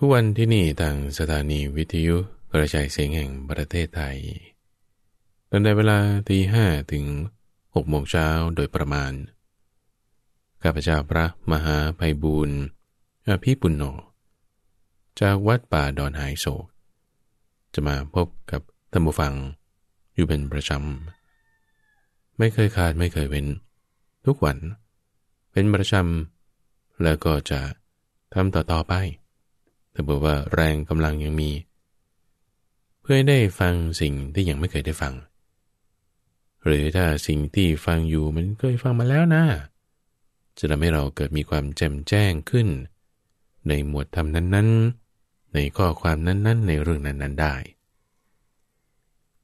ทุกวันที่นี่ทางสถานีวิทยุกระจายเสียงแห่งประเทศไทย ตั้งแต่เวลาตีห้ถึงหกโมงเช้าโดยประมาณ ข้าพเจ้าพระมหาภัยบูรณ์อภิปุณโญจากวัดป่าดอนหายโศกจะมาพบกับธรรมฟังอยู่เป็นประจำ ไม่เคยขาดไม่เคยเว้น ทุกวันเป็นประจำแล้วก็จะทำต่อๆไปแตาบอกว่าแรงกำลังยังมี เพื่อได้ฟังสิ่งที่ยังไม่เคยได้ฟัง หรือถ้าสิ่งที่ฟังอยู่มันเคยฟังมาแล้วนะจะทำให้เราเกิดมีความแจ่มแจ้งขึ้น ในหมวดธรรมนั้น ๆ ในข้อความนั้นๆ ในเรื่องนั้นๆได้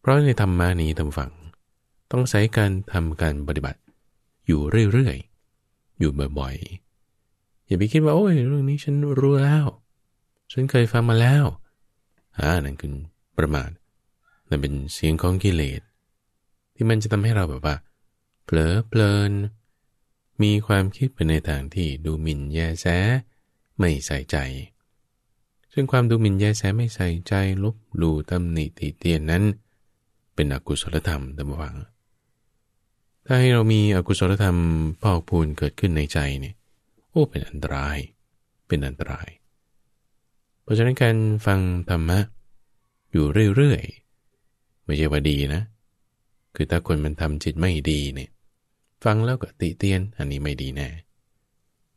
เพราะในธรรมานี้ทำฝัง ต้องใช้การทำการปฏิบัติ อยู่เรื่อยๆอยู่บ่อยๆอย่าไปคิดว่าโอ้ยเรื่องนี้ฉันรู้แล้วฉันเคยฟังมาแล้วอ่านั่นคือประมาทนั่นเป็นเสียงของกิเลสที่มันจะทำให้เราแบบว่าเผลอเพลิน มีความคิดไปในทางที่ดูหมิ่นแยแสไม่ใส่ใจ ซึ่งความดูหมิ่นแยแสไม่ใส่ใจลบหลู่ตำหนิติเตียนนั้นเป็นอกุศลธรรมตำหวัง ถ้าให้เรามีอกุศลธรรมพอกพูนเกิดขึ้นในใจเนี่ยโอ้เป็นอันตรายเป็นอันตรายเพราะฉะนั้นการฟังธรรมะอยู่เรื่อยๆ ไม่ใช่ว่าดีนะ คือถ้าคนมันทำจิตไม่ดีเนี่ยฟังแล้วก็ติเตียนอันนี้ไม่ดีแน่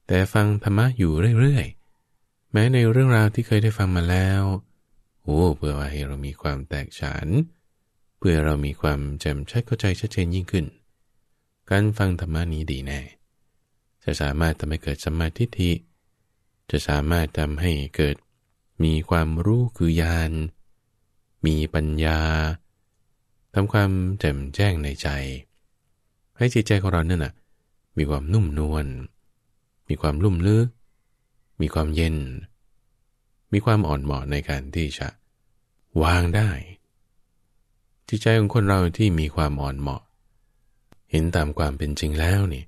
แต่ฟังธรรมะอยู่เรื่อยๆ แม้ในเรื่องราวที่เคยได้ฟังมาแล้วโอ้เพื่อว่าให้เรามีความแตกฉาน เพื่อเรามีความแจ่มชัดเข้าใจชัดเจนยิ่งขึ้น การฟังธรรมนี้ดีแน่จะสามารถทำให้เกิดสมาธิทจะสามารถทำให้เกิดมีความรู้คือญาณ มีปัญญา ทำความแจ่มแจ้งในใจ ให้จิตใจของเราเนี่ยนะมีความนุ่มนวล มีความลุ่มลึก มีความเย็น มีความอ่อนเหมาะในการที่จะวางได้ จิตใจของคนเราที่มีความอ่อนเหมาะ เห็นตามความเป็นจริงแล้วนี่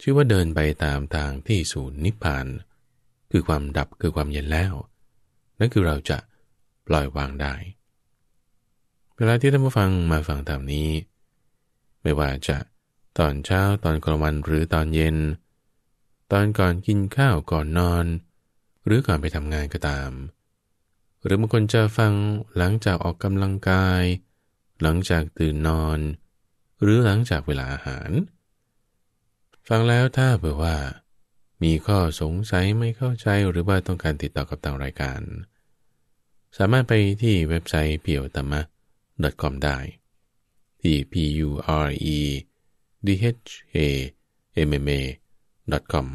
ชื่อว่าเดินไปตามทางที่สู่นิพพานเคือความดับคือความเย็นแล้วนั่นคือเราจะปล่อยวางได้เวลาที่ท่านผู้ฟังมาฟังตามนี้ ไม่ว่าจะตอนเช้าตอนกลางวันหรือตอนเย็น ตอนก่อนกินข้าวก่อนนอน หรือก่อนไปทำงานก็ตาม หรือบางคนจะฟังหลังจากออกกำลังกาย หลังจากตื่นนอน หรือหลังจากเวลาอาหาร ฟังแล้วถ้าเผื่อว่ามีข้อสงสัย ไม่เข้าใจหรือว่าต้องการติดต่อกับทางรายการ สามารถไปที่เว็บไซต์เพียวธรรมะ .com ได้ที่ p u r e d h a m m a com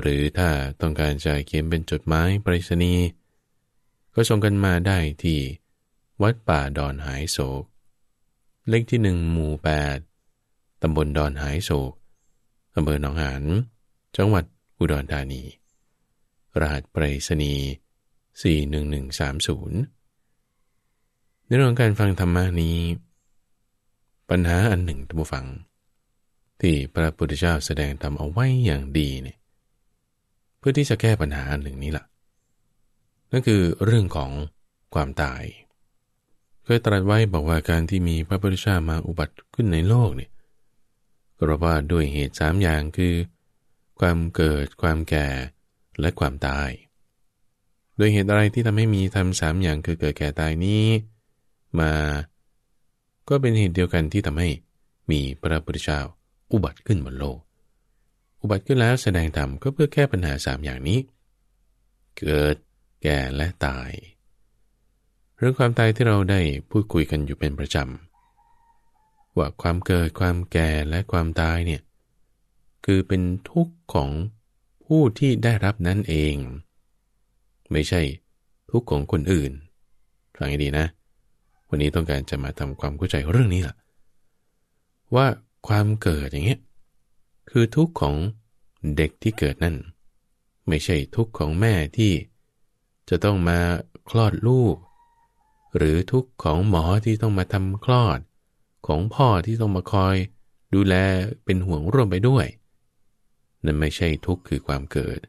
หรือถ้าต้องการจะเขียนเป็นจดหมายปริศนีย์ก็ส่งกันมาได้ที่ วัดป่าดอนหายโศกเลขที่หนึ่งหมู่8ตำบลดอนหายโศกอำเภอหนองหานจังหวัดอุดรธานีรหัสไปรษณีย์41130 ในเรื่องการฟังธรรมนี้ ปัญหาอันหนึ่งท่านผู้ฟัง ที่พระพุทธเจ้าแสดงธรรมเอาไว้อย่างดีเนี่ย เพื่อที่จะแก้ปัญหาอันหนึ่งนี้ละ่ะ นั่นคือเรื่องของความตายเคยตรัสไว้บอกว่าการที่มีพระพุทธเจ้ามาอุบัติขึ้นในโลกเนี่ย ก็เพราะว่าด้วยเหตุสามอย่างคือความเกิดความแก่ และความตาย โดยเหตุอะไรที่ทำให้มีทำสามอย่างคือเกิดแก่ตายนี้มา ก็เป็นเหตุเดียวกันที่ทำให้มีพระพุทธเจ้าอุบัติขึ้นบนโลก อุบัติขึ้นแล้วแสดงธรรมก็เพื่อแก้ปัญหาสามอย่างนี้ เกิด แก่และตาย เรื่องความตายที่เราได้พูดคุยกันอยู่เป็นประจำว่าความเกิดความแก่ และความตายเนี่ยคือเป็นทุกข์ของผู้ที่ได้รับนั่นเอง ไม่ใช่ทุกข์ของคนอื่น ฟังให้ดีนะ วันนี้ต้องการจะมาทำความเข้าใจเรื่องนี้ล่ะ ว่าความเกิดอย่างเงี้ยคือทุกข์ของเด็กที่เกิดนั่น ไม่ใช่ทุกข์ของแม่ที่จะต้องมาคลอดลูก หรือทุกข์ของหมอที่ต้องมาทำคลอด ของพ่อที่ต้องมาคอย ดูแลเป็นห่วงร่วมไปด้วยนั่นไม่ใช่ทุกข์คือความเกิด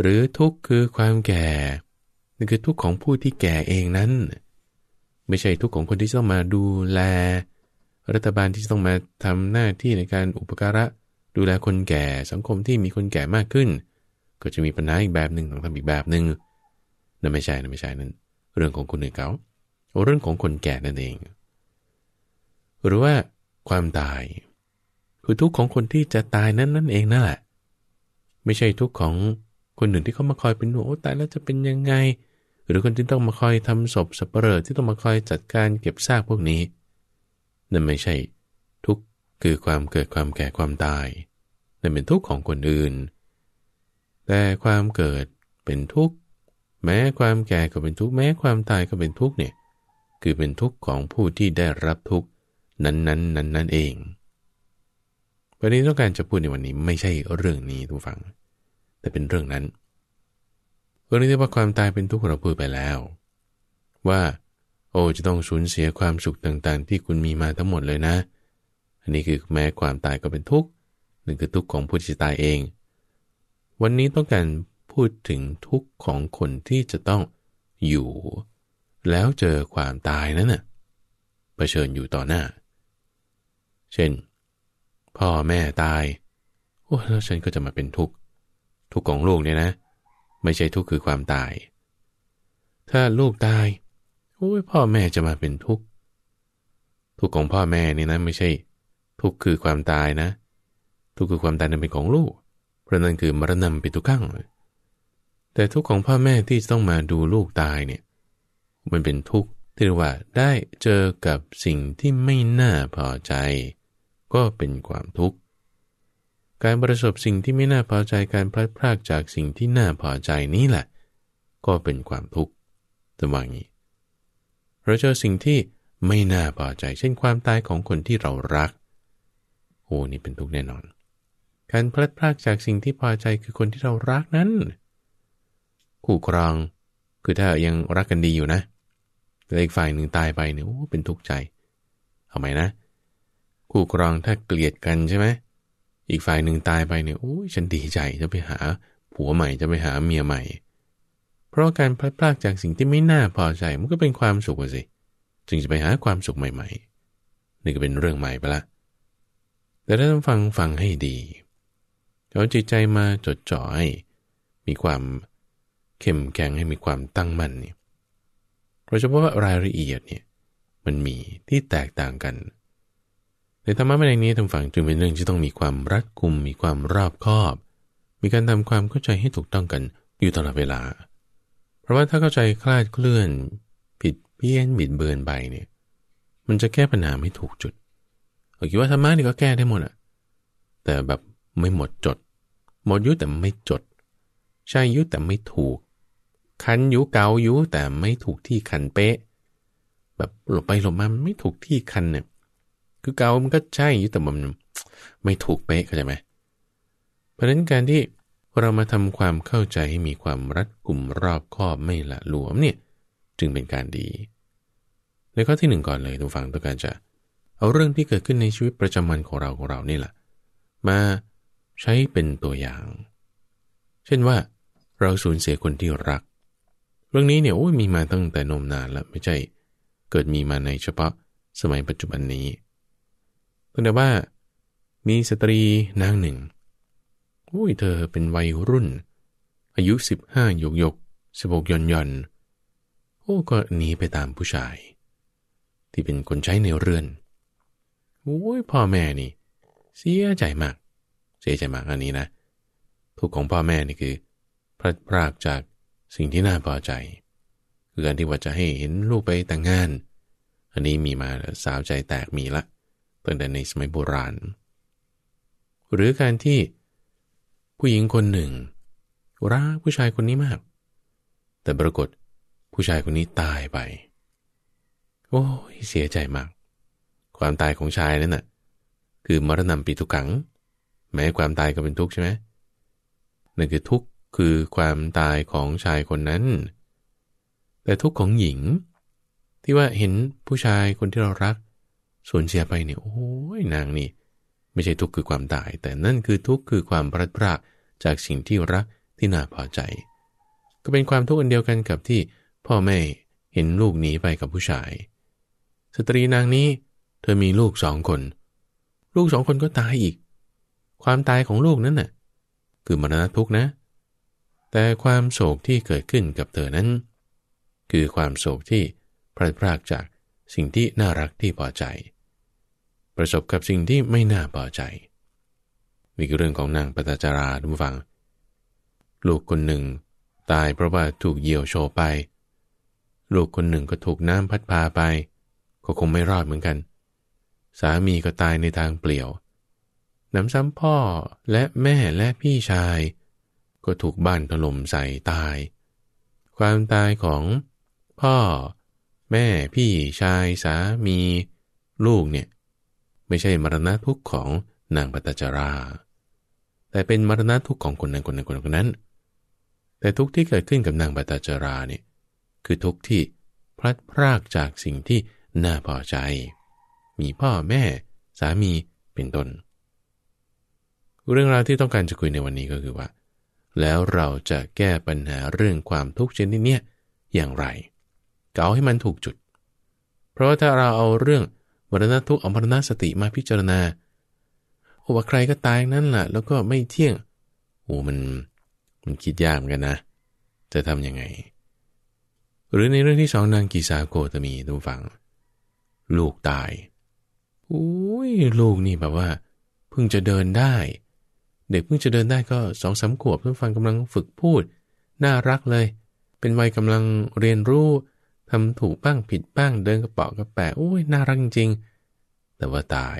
หรือทุกข์คือความแก่นั่นคือทุกข์ของผู้ที่แก่เองนั้น ไม่ใช่ทุกข์ของคนที่ต้องมาดูแล รัฐบาลที่ต้องมาทำหน้าที่ในการอุปการะ ดูแลคนแก่ สังคมที่มีคนแก่มากขึ้น ก็จะมีปัญหาอีกแบบหนึ่งต้องทำอีกแบบหนึ่งนั่นไม่ใช่นั่นไม่ใช่นั่นเรื่องของคนอื่นเขาเรื่องของคนแก่นั่นเอง หรือว่า ความตายคือทุกข์ของคนที่จะตายนั้นนั่นเองนั่นแหละ ไม่ใช่ทุกข์ของคนหนึ่งที่เขามาคอยเป็นหนูตายแล้วจะเป็นยังไงหรือคนที่ต้องมาคอยทำศพสับเปลือที่ต้องมาคอยจัดการเก็บซากพวกนี้ นั่นไม่ใช่ทุกข์คือความเกิดความแก่ความตายนั่นเป็นทุกข์ของคนอื่น แต่ความเกิดเป็นทุกข์แม้ความแก่ก็เป็นทุกข์แม้ความตายก็เป็นทุกข์เนี่ยคือเป็นทุกข์ของผู้ที่ได้รับทุกข์นั้นๆนั้นๆเองประเด็นีต้องการจะพูดในวันนี้ไม่ใช่เรื่องนี้ทุกฝัง แต่เป็นเรื่องนั้นเรื่องที่ว่าความตายเป็นทุกข์เราพูดไปแล้ว ว่าโอ้จะต้องสูญเสียความสุขต่างๆที่คุณมีมาทั้งหมดเลยนะ อันนี้คือแม้ความตายก็เป็นทุกข์หนึ่งคือทุกข์ของผู้ที่ตายเอง วันนี้ต้องการพูดถึงทุกข์ของคนที่จะต้องอยู่ แล้วเจอความตายนั้นนะ่ะเผชิญอยู่ต่อหน้า เช่นพ่อแม่ตาย โอ้แล้วฉันก็จะมาเป็นทุกข์ ทุกข์ของลูกเนี่ยนะ ไม่ใช่ทุกข์คือความตาย ถ้าลูกตาย โอ้ยพ่อแม่จะมาเป็นทุกข์ ทุกข์ของพ่อแม่นี่นะไม่ใช่ ทุกข์คือความตายนะ ทุกข์คือความตายนั้นเป็นของลูก เพราะนั่นคือมรณะเป็นทุกขังแต่ทุกข์ของพ่อแม่ที่ต้องมาดูลูกตายเนี่ย มันเป็นทุกข์ที่เรียกว่าได้เจอกับสิ่งที่ไม่น่าพอใจก็เป็นความทุกข์ การประสบสิ่งที่ไม่น่าพอใจ การพลัดพรากจากสิ่งที่น่าพอใจนี้แหละก็เป็นความทุกข์แต่ว่างี้เราเจอสิ่งที่ไม่น่าพอใจ เช่นความตายของคนที่เรารัก โอ้ นี่เป็นทุกข์แน่นอน การพลัดพรากจากสิ่งที่พอใจคือคนที่เรารักนั้นคู่ครองคือถ้ายังรักกันดีอยู่นะ แต่อีกฝ่ายหนึ่งตายไปเนี่ยโอ้เป็นทุกข์ใจ เอาไมนะคู่ครองถ้าเกลียดกันใช่ไหม อีกฝ่ายหนึ่งตายไปเนี่ยโอ้ยฉันดีใจจะไปหาผัวใหม่จะไปหาเมียใหม่ เพราะการพลัดพรากจากสิ่งที่ไม่น่าพอใจมันก็เป็นความสุขสิจึงจะไปหาความสุขใหม่ๆ นี่ก็เป็นเรื่องใหม่ไปละ แต่ถ้าฟังฟังให้ดีเอาจิตใจมาจดจ่อให้มีความเข้มแข็งให้มีความตั้งมั่นเนี่ยโดยเฉพาะว่ารายละเอียดเนี่ยมันมีที่แตกต่างกันในธรรมะแนงนี้ทางฝั่งจึงเป็นเรื่องที่ต้องมีความรัดกุมมีความรอบคอบ มีการทำความเข้าใจให้ถูกต้องกันอยู่ตลอดเวลา เพราะว่าถ้าเข้าใจคลาดเคลื่อนผิดเพี้ยนบิดเบือนไปเนี่ยมันจะแก้ปัญหาไม่ถูกจุดเราคิดว่าธรรมะนี่ก็แก้ได้หมดอะแต่แบบไม่หมดจด หมดยุแต่ไม่จด ใช่ยุแต่ไม่ถูกคันยุเกายุแต่ไม่ถูกที่คันเป๊ะแบบหลบไปหลบมาไม่ถูกที่คันเนี่ยคือเกามันก็ใช่ยแต่มันไม่ถูกเป๊ะเข้าใจไหม เพราะนั้นการที่เรามาทำความเข้าใจให้มีความรัดกุมรอบคอบไม่ละหลวมเนี่ยจึงเป็นการดี ในข้อที่หนึ่งก่อนเลยทุกฝังต้องการจะเอาเรื่องที่เกิดขึ้นในชีวิตประจำวันของเราของเรานี่แหละ มาใช้เป็นตัวอย่าง เช่นว่าเราสูญเสียคนที่รัก เรื่องนี้เนี่ยมีมาตั้งแต่นมนานแล้วไม่ใช่เกิดมีมาในเฉพาะสมัยปัจจุบันนี้พียงแต่ว่า มีสตรีนางหนึ่ง อุ้ยเธอเป็นวัยรุ่น อายุสิบห้าหยกหยกสิบกย่อนย่อนโอ้ก็หนีไปตามผู้ชาย ที่เป็นคนใช้ในเรือนโอ้ยพ่อแม่นี่ เสียใจมาก เสียใจมากอันนี้นะ ทุกของพ่อแม่นี่คือพลัดพรากจากสิ่งที่น่าพอใจเกินที่ว่าจะให้เห็นลูกไปแต่งงาน อันนี้มีมาสาวใจแตกมีละตั้งแต่ในสมัยโบราณ หรือการที่ผู้หญิงคนหนึ่งรักผู้ชายคนนี้มาก แต่ปรากฏผู้ชายคนนี้ตายไป โอ้เสียใจมาก ความตายของชายนั่นนะ่ะคือ มรณะปีทุกัง แม้ความตายก็เป็นทุกข์ใช่ไหมนั่นคือทุกข์คือความตายของชายคนนั้น แต่ทุกข์ของหญิง ที่ว่าเห็นผู้ชายคนที่เรารักส่วนเสียไปเนี่ยโอ้ยนางนี่ไม่ใช่ทุกข์คือความตาย แต่นั่นคือทุกข์คือความพลัดพรากจากสิ่งที่รักที่น่าพอใจ ก็เป็นความทุกข์อันเดียวกันกับที่พ่อแม่เห็นลูกหนีไปกับผู้ชาย สตรีนางนี้ เธอมีลูกสองคน ลูกสองคนก็ตายอีก ความตายของลูกนั้นน่ะคือมรณะทุกข์นะ แต่ความโศกที่เกิดขึ้นกับเธอนั้น คือความโศกที่พลัดพรากจากสิ่งที่น่ารักที่พอใจประสบกับสิ่งที่ไม่น่าพอใจนี่คือเรื่องของนางปตจาราทุกฟัง ลูกคนหนึ่ง ตายเพราะว่าถูกเหยี่ยวโชไป ลูกคนหนึ่งก็ถูกน้ำพัดพาไป ก็คงไม่รอดเหมือนกัน สามีก็ตายในทางเปลี่ยวน้ำซ้ำพ่อและแม่และพี่ชาย ก็ถูกบ้านถล่มใส่ตาย ความตายของพ่อ แม่พี่ชาย สามี ลูกเนี่ยไม่ใช่มรณะทุกข์ของนางปัตจารา แต่เป็นมรณะทุกข์ของคนนั้นคนนั้นคนนั้นคนนั้น แต่ทุกข์ที่เกิดขึ้นกับนางปัตจาราเนี่ยคือทุกข์ที่พลัดพรากจากสิ่งที่น่าพอใจ มีพ่อแม่สามีเป็นต้น เรื่องราวที่ต้องการจะคุยในวันนี้ก็คือว่า แล้วเราจะแก้ปัญหาเรื่องความทุกข์ชนิดนี้อย่างไรเกาให้มันถูกจุด เพราะถ้าเราเอาเรื่องมรณะทุกข์อมรณะสติมาพิจารณาโอ้ว่าใครก็ตายนั่นแหละแล้วก็ไม่เที่ยงโอ้มัน มันคิดยากเหมือนกันนะ จะทำยังไง หรือในเรื่องที่สองนางกีสาโกตมีดูฟัง ลูกตายอุ้ยลูกนี่แบบว่า เพิ่งจะเดินได้ เด็กเพิ่งจะเดินได้ก็สองสามขวบเพื่อฟังกำลังฝึกพูด น่ารักเลย เป็นวัยกำลังเรียนรู้ทำถูกบ้างผิดบ้างเดินกระเป๋ากระแปะโอ้ยน่ารักจริงแต่ว่าตาย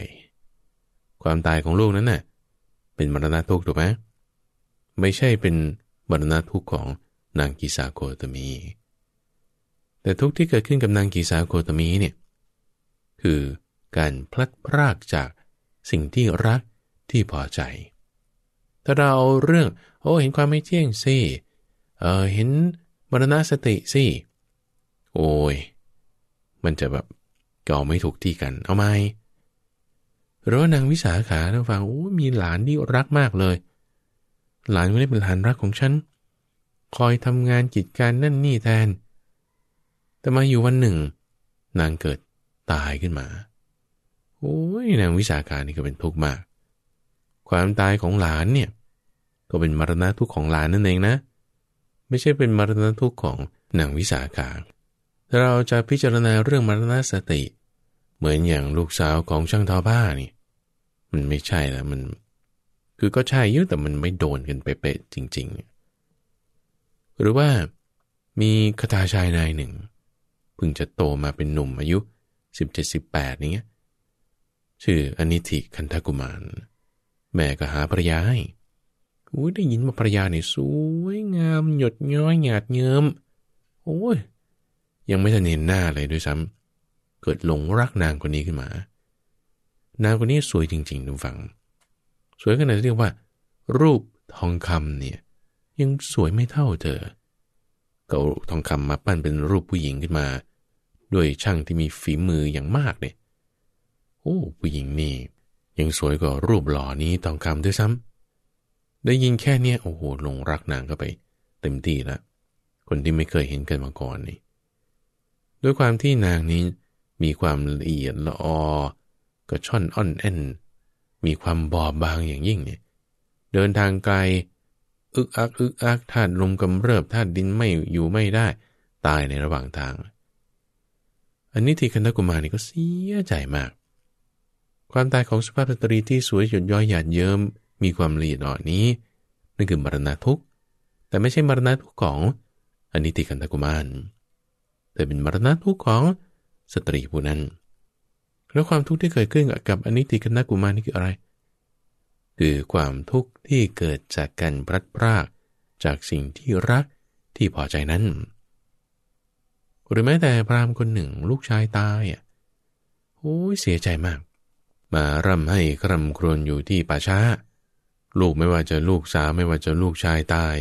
ความตายของลูกนั้นน่ะเป็นมรณะทุกข์ถูกไหมไม่ใช่เป็นมรณะทุกข์ของนางกีสาโคตมี แต่ทุกข์ที่เกิดขึ้นกับนางกีสาโคตมีเนี่ยคือการพลัดพรากจากสิ่งที่รักที่พอใจ ถ้าเราเอาเรื่องโอ้เห็นความไม่เที่ยงสิเออเห็นมรณะสติสิโอ้ยมันจะแบบเก่าไม่ถูกที่กัน เอาไหมหรือว่านางวิสาขาท่านฟังโอ้มีหลานที่รักมากเลย หลานคนนี้เป็นหลานรักของฉัน คอยทำงานกิจการนั่นนี่แทน แต่มาอยู่วันหนึ่ง นางเกิดตายขึ้นมา โอ้ยนางวิสาขานี่ก็เป็นทุกข์มาก ความตายของหลานเนี่ย ก็เป็นมรณะทุกข์ของหลานนั่นเองนะ ไม่ใช่เป็นมรณะทุกข์ของนางวิสาขาถ้าเราจะพิจารณาเรื่องมรณสติ เหมือนอย่างลูกสาวของช่างทอผ้านี่ มันไม่ใช่แล้วมัน คือก็ใช่ยุ่แต่มันไม่โดนกันเป๊ะๆจริงๆ หรือว่ามีคาถาชายนายหนึ่งเพิ่งจะโตมาเป็นหนุ่มอายุ 17-18นี้ชื่ออนิธิคันธกุมาร แม่ก็หาภรรยาให้ได้ยินว่าภรรยาเนี่ยสวยงามหยดย้อยหยาดเยิ้มโอ้ยยังไม่ทันเห็นหน้าเลยด้วยซ้ำ เกิดหลงรักนางคนนี้ขึ้นมา นางคนนี้สวยจริงๆทุกฝัง สวยขนาดที่เรียกว่ารูปทองคำเนี่ยยังสวยไม่เท่าเธอ ก็ทองคำมาปั้นเป็นรูปผู้หญิงขึ้นมา ด้วยช่างที่มีฝีมืออย่างมากเนี่ย โอ้ ผู้หญิงนี่ ยังสวยกว่ารูปหล่อนี้ทองคำด้วยซ้ำ ได้ยินแค่เนี้ยโอ้โหลงรักนางก็ไป เต็มที่ละ คนที่ไม่เคยเห็นกันมาก่อนนี่ด้วยความที่นางนี้มีความละเอียดละออก็ช่อนอ่อนแอนมีความบอบบางอย่างยิ่งเนี่ยเดินทางไกลอึกอักอึกอักธาตุลมกำเริบธาตุดินไม่อยู่ไม่ได้ตายในระหว่างทางอันนี้ทีคันธกุมารนี่ก็เสียใจมาก ความตายของสุภาพสตรีที่สวยหยดย้อยหยาดเยิม้มมีความละเอียดอ่อนนี้นั่นคือมรณะทุกข์ แต่ไม่ใช่มรณะทุกข์ของอันนี้ติคันธกุมารต่เป็นมรณะทุกข์ของสตรีผู้นั้นแล้วความทุกข์ที่เกิดขึ้นกับอนิติคณะกุมารนี่คืออะไรคือความทุกข์ที่เกิดจากการพลัดพรากจากสิ่งที่รักที่พอใจนั้น หรือแม้แต่พรามคนหนึ่งลูกชายตายอ่ะโอ้ยเสียใจมาก มาร่ำให้คร่ำครวญอยู่ที่ป่าช้า ลูกไม่ว่าจะลูกสาวไม่ว่าจะลูกชายตาย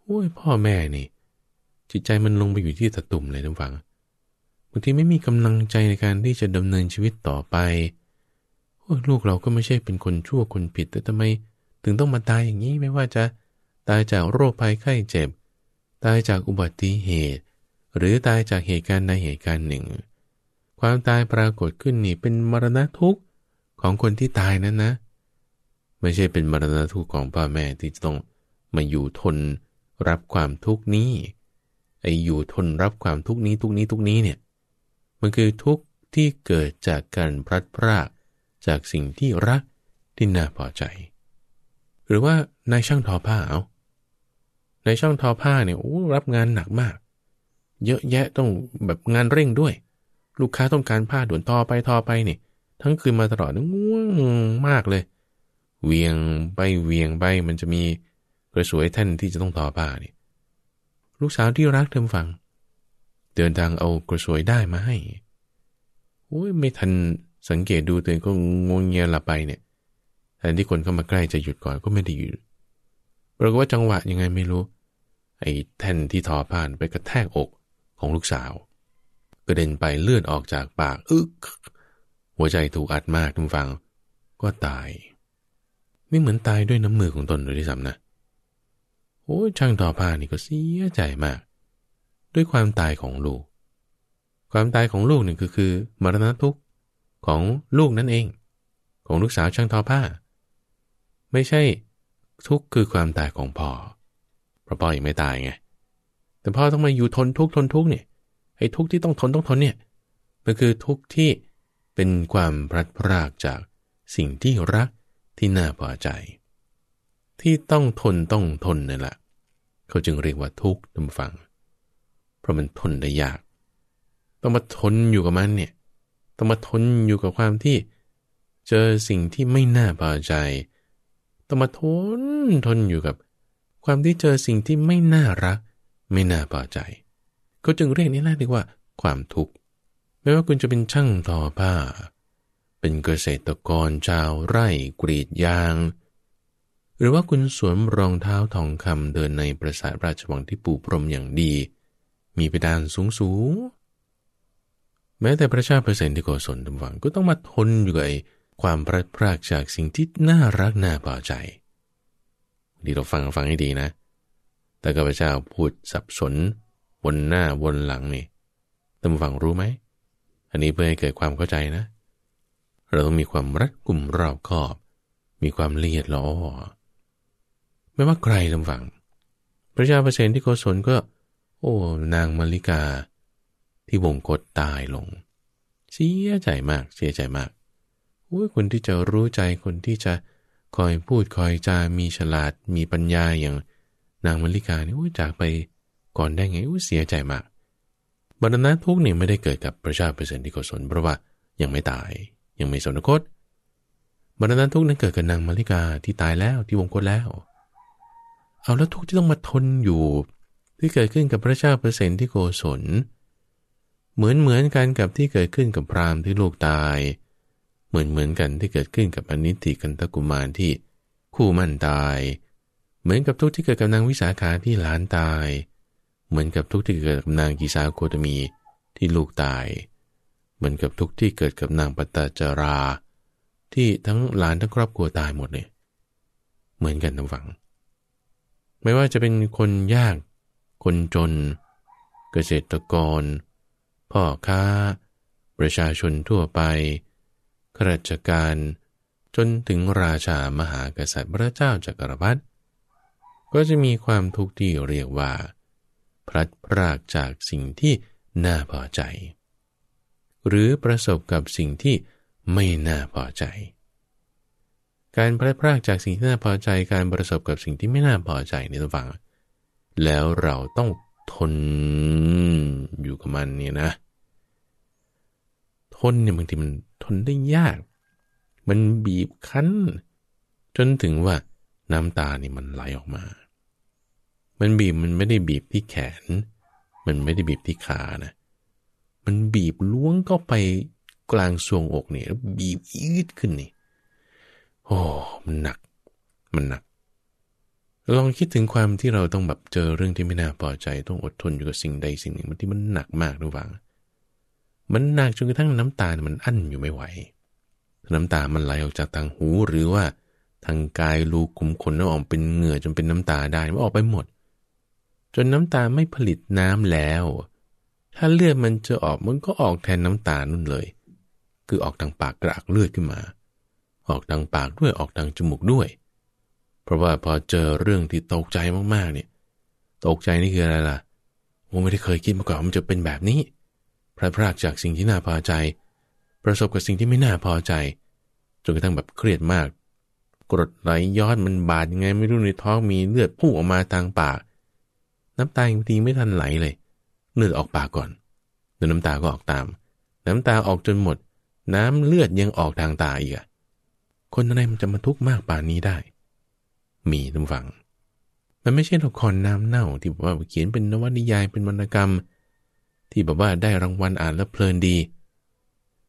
โอ้ยพ่อแม่นี่จิตใจมันลงไปอยู่ที่ตะตุ่มเลยทะานฟังบางทีไม่มีกำลังใจในการที่จะดำเนินชีวิตต่อไปลูกเราก็ไม่ใช่เป็นคนชั่วคนผิดแต่ทำไมถึงต้องมาตายอย่างนี้ไม่ว่าจะตายจากโรคภัยไข้เจ็บ ตายจากอุบัติเหตุ หรือตายจากเหตุการณ์ใดเหตุการณ์หนึ่ง ความตายปรากฏขึ้นนี่เป็นมรณะทุกข์ของคนที่ตายนั้นนะ ไม่ใช่เป็นมรณะทุกข์ของพ่อแม่ที่จะต้องมาอยู่ทนรับความทุกข์นี้ไอ้อยู่ทนรับความทุกนี้ทุกนี้ทุกนี้เนี่ยมันคือทุกที่เกิดจากการพลัดพรากจากสิ่งที่รักที่น่าพอใจ หรือว่านายช่างทอผ้าเอานายช่างทอผ้าเนี่ยโอ้รับงานหนักมาก เยอะแยะต้องแบบงานเร่งด้วย ลูกค้าต้องการผ้า ด่วนทอไปทอไปเนี่ยทั้งคืนมาตลอดง่วงมากเลย เวียงไปเวียงไปมันจะมีกระสวยแท่นที่จะต้องทอผ้าเนี่ยลูกสาวที่รักเธอฟัง เดินทางเอากระสวยได้มาให้โอ้ยไม่ทันสังเกตดูตัวเองก็งงเงียหลับไปเนี่ยแทนที่คนเข้ามาใกล้จะหยุดก่อนก็ไม่ได้หยุดปรากฏว่าจังหวะยังไงไม่รู้ไอ้แท่นที่ทอผ่านไปกระแทกอกของลูกสาวกระเด็นไปเลือดออกจากปากอึกหัวใจถูกอัดมากทุกฟังก็ตาย ไม่เหมือนตายด้วยน้ำมือของตนโดยที่สำนะโอ้ช่างทอผ้านี่ก็เสียใจมาก ด้วยความตายของลูก ความตายของลูกนี่ก็คือ มรณะทุกข์ของลูกนั่นเอง ของลูกสาวช่างทอผ้า ไม่ใช่ทุกข์คือความตายของพ่อเพราะพ่อยังไม่ตายไงแต่พ่อต้องมาอยู่ทนทุกข์ทนทุกข์เนี่ยไอ้ทุกข์ที่ต้องทนต้องทนเนี่ยมันคือทุกข์ที่เป็นความพลัดพรากจากสิ่งที่รักที่น่าพอใจที่ต้องทนต้องทนนั่นแหละ เขาจึงเรียกว่าทุกข์ท่านฟัง เพราะมันทนได้ยากต้องมาทนอยู่กับมันเนี่ยต้องมาทนอยู่กับความที่เจอสิ่งที่ไม่น่าพอใจต้องมาทนทนอยู่กับ ความที่เจอสิ่งที่ไม่น่ารัก ไม่น่าพอใจ เขาจึงเรียกนี่แ่าเรียกว่าความทุกข์ไม่ว่าคุณจะเป็นช่างทอผ้า เป็นเกษตรกรชาวไร่กรีดยางหรือว่าคุณสวมรองเท้าทองคำเดินในปราสาทราชวังที่ปูพรมอย่างดี มีเพดานสูงสูง แม้แต่พระชาเปอร์เซนที่โกศลทำหวังก็ต้องมาทนอยู่กับความพละดพรากจากสิ่งที่น่ารักน่าพอใจดีเราฟังฟังให้ดีนะ แต่กับพเจ้าพูดสับสนวนหน้าวนหลังนี่ท่านฟังรู้ไหม อันนี้เพื่อให้เกิดความเข้าใจนะ เราต้องมีความรัดกุมรอบคอบ มีความละเอียดละอไม่ว่าใครลำฝังพระเจ้าเปรตที่โกศลก็ โอ้ นางมาริกา ที่วงกดตายลง เสียใจมาก เสียใจมากโอ้ยคนที่จะรู้ใจคนที่จะคอยพูดคอยจามีฉลาด มีปัญญาอย่างนางมาริกานี่โอ้ยจากไปก่อนได้ไงโอ้ยเสียใจมาก บรรณาทุกเนี่ยไม่ได้เกิดกับพระชาติเปร์เสนตโกศลเพราะว่า ยังไม่ตาย ยังไม่สนคตบรรณาทุกนั้นเกิดกับนางมาริกาที่ตายแล้วที่วงกดแล้วเอาแล้วทุกที่ต้องมาทนอยู่ที่เกิดขึ้นกับพระเจ้าเปอร์เซนที่โกศล เหมือนเหมือนกันกับที่เกิดขึ้นกับพราหมณ์ที่ลูกตาย เหมือนเหมือนกันที่เกิดขึ้นกับอนิติกันตะกุมารที่คู่มั่นตาย เหมือนกับทุกที่เกิดกับนางวิสาขาที่หลานตาย เหมือนกับทุกที่เกิดกับนางกีสาโคตมีที่ลูกตาย เหมือนกับทุกที่เกิดกับนางปัตตาจรา ที่ทั้งหลานทั้งครอบครัวตายหมดเลยเหมือนกันทั้งฝั่งไม่ว่าจะเป็นคนยาก คนจน เกษตรกร พ่อค้า ประชาชนทั่วไป ข้าราชการ จนถึงราชา มหากษัตริย์พระเจ้าจักรพรรดิก็จะมีความทุกข์ที่เรียกว่าพลัดพรากจากสิ่งที่น่าพอใจ หรือประสบกับสิ่งที่ไม่น่าพอใจการพลัดพรากจากสิ่งที่น่าพอใจการประสบกับสิ่งที่ไม่น่าพอใจในตัวฝัง แล้วเราต้องทนอยู่กับมันเนี่ยนะ ทนเนี่ยบางทีมันทนได้ยาก มันบีบคั้น จนถึงว่าน้ำตานี่มันไหลออกมา มันบีบมันไม่ได้บีบที่แขน มันไม่ได้บีบที่ขานะมันบีบล้วงเข้าไปกลางสวงอกเนี่ยบีบยืดขึ้นนี่มันหนักมันหนัก ลองคิดถึงความที่เราต้องแบบเจอเรื่องที่ไม่น่าพอใจ ต้องอดทนอยู่กับสิ่งใดสิ่งหนึ่งมันที่มันหนักมากระหว่างมันหนักจนกระทั่งน้ำตามันอั้นอยู่ไม่ไหว น้ำตามันไหลออกจากทางหู หรือว่าทางกายรูขุมขนแล้วออกเป็นเหงื่อจนเป็นน้ำตาได้มันออกไปหมด จนน้ำตาไม่ผลิตน้ำแล้ว ถ้าเลือดมันจะออกมันก็ออกแทนน้ำตานุ่นเลย คือออกทางปากกระอักเลือดขึ้นมาออกทางปากด้วยออกทางจมูกด้วย เพราะว่าพอเจอเรื่องที่ตกใจมากๆเนี่ย ตกใจนี่คืออะไรล่ะผมไม่ได้เคยคิดมาก่อนมันจะเป็นแบบนี้พลาดพลาดจากสิ่งที่น่าพอใจ ประสบกับสิ่งที่ไม่น่าพอใจ จนกระทั่งแบบเครียดมาก กรดไหลย้อนมันบาดยังไงไม่รู้ในท้องมีเลือดพุ่งออกมาทางปาก น้ำตาบางทีไม่ทันไหลเลย เลือดออกปากก่อน แล้วน้ำตาก็ออกตาม น้ำตาออกจนหมด น้ำเลือดยังออกทางตาอีกอะคนอะไรมันจะมาทุกข์มากป่านนี้ได้ มีทุกฝัง มันไม่ใช่ละครน้ำเน่า ที่บอกว่าเขียนเป็นนวนิยายเป็นวรรณกรรม ที่บอกว่าได้รางวัลอ่านแล้วเพลินดี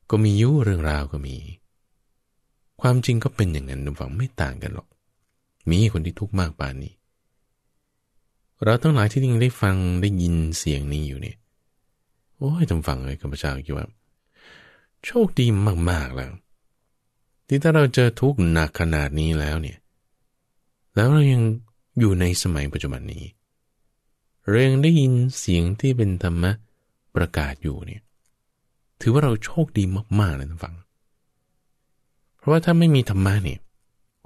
ก็มียุ่เรื่องราวก็มี ความจริงก็เป็นอย่างนั้นทุกฝังไม่ต่างกันหรอก มีคนที่ทุกข์มากป่านนี้ เราทั้งหลายที่ยังได้ฟังได้ยินเสียงนี้อยู่เนี่ย โอ้ยุกฝังเลยคับพระเจ้าคิดว่า โชคดีมาก ๆแล้วที่ถ้าเราเจอทุกข์หนักขนาดนี้แล้วเนี่ย แล้วเรายังอยู่ในสมัยปัจจุบันนี้ เรายังได้ยินเสียงที่เป็นธรรมะประกาศอยู่เนี่ย ถือว่าเราโชคดีมากๆเลยท่านฟัง เพราะว่าถ้าไม่มีธรรมะเนี่ย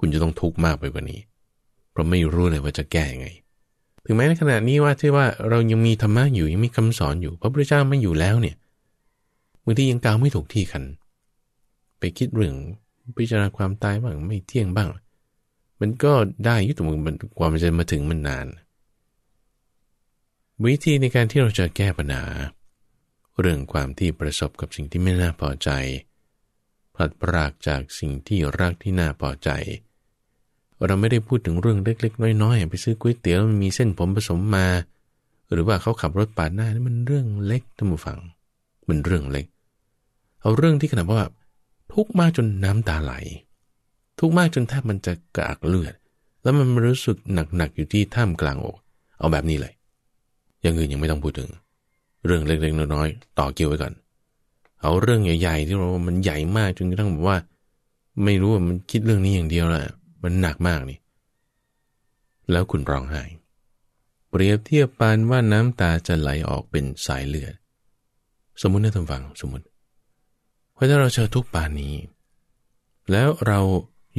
คุณจะต้องทุกข์มากไปกว่านี้ เพราะไม่รู้เลยว่าจะแก้ยังไง ถึงแม้ในขณะนี้ว่าที่ว่าเรายังมีธรรมะอยู่ ยังมีคำสอนอยู่พระพุทธเจ้าไม่อยู่แล้วเนี่ยบางทียังกาวไม่ถูกที่คัน ไปคิดเรื่องพิจารณาความตายบ้างไม่เที่ยงบ้าง มันก็ได้ยุติมันกว่ามันจะมาถึงมันนาน วิธีในการที่เราจะแก้ปัญหาเรื่องความที่ประสบกับสิ่งที่ไม่น่าพอใจ ผลัดปรากจากสิ่งที่รักที่น่าพอใจ เราไม่ได้พูดถึงเรื่องเล็กๆน้อยๆไปซื้อก๋วยเตี๋ยวมันมีเส้นผมผสมมา หรือว่าเขาขับรถปาดหน้านี่มันเรื่องเล็กท่านผู้ฟังมันเรื่องเล็ก เอาเรื่องที่ขนาดว่าทุกข์มากจนน้ำตาไหล ทุกข์มากจนแทบมันจะกระอักเลือด แล้วมันรู้สึกหนักๆอยู่ที่ท่ามกลางอกเอาแบบนี้เลยอย่างอื่นยังไม่ต้องพูดถึง เรื่องเล็กๆน้อยๆต่อเกี่ยวไว้ก่อนเอาเรื่องใหญ่ๆที่เรามันใหญ่มากจนกระทั่งแบบว่า ไม่รู้ว่ามันคิดเรื่องนี้อย่างเดียวแหละมันหนักมากนี่ แล้วคุณร้องไห้เปรียบเทียบปานว่าน้ำตาจะไหลออกเป็นสายเลือด สมมตินะท่านฟังสมมติพราะถ้าเราเจอทุกป่านนี้ แล้วเรา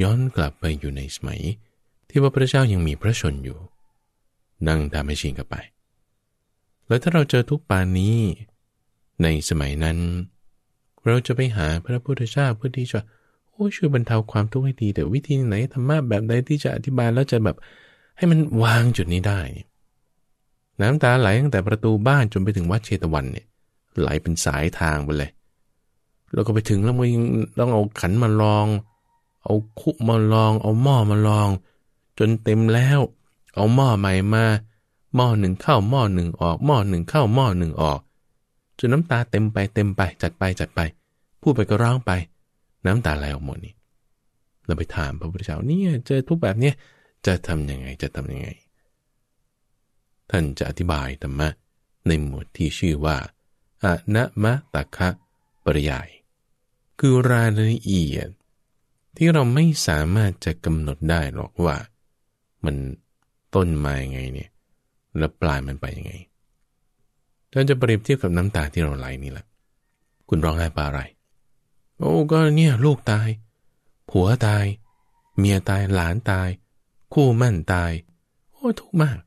ย้อนกลับไปอยู่ในสมัย ที่พระพุทธเจ้ายังมีพระชนอยู่ นั่งทำให้ชินกันไป แล้วถ้าเราเจอทุกป่านนี้ ในสมัยนั้น เราจะไปหาพระพุทธเจ้าเพื่อที่จะโอ้ช่วยบรรเทาความทุกข์ให้ดี แต่วิธีไหนธรรมะแบบใดที่จะอธิบายแล้วจะแบบให้มันวางจุดนี้ได้ น้ำตาไหลตั้งแต่ประตูบ้านจนไปถึงวัดเชตวันเนี่ยไหลเป็นสายทางไปเลยเราก็ไปถึงแล้วมึงต้องเอาขันมาลอง เอาคุมาลอง เอาหม้อมาลอง จนเต็มแล้ว เอาหม้อใหม่มาหม้อหนึ่งเข้าหม้อหนึ่งออกหม้อหนึ่งเข้าหม้อหนึ่งออกจนน้ำตาเต็มไปเต็มไปจัดไปจัดไปพูดไปก็ร้องไป น้ำตาไหลออกหมดนี่เราไปถามพระพุทธเจ้าเนี่ยเจอทุกแบบเนี้ยจะทำยังไงจะทำยังไง ท่านจะอธิบายธรรมะในหมวดที่ชื่อว่าอะนะมะตะคะปริยายคือรายละเอียดที่เราไม่สามารถจะกำหนดได้หรอกว่า มันต้นมาอย่างไงเนี่ยแล้วปลายมันไปยังไงท่านจะเปรียบเทียบกับน้ำตาที่เราไหลนี่แหละ คุณร้องไห้ปาอะไร โอ้ก็เนี่ยลูกตายผัวตาย เมียตายหลานตาย คู่มั่นตาย โอ้ทุกข์มาก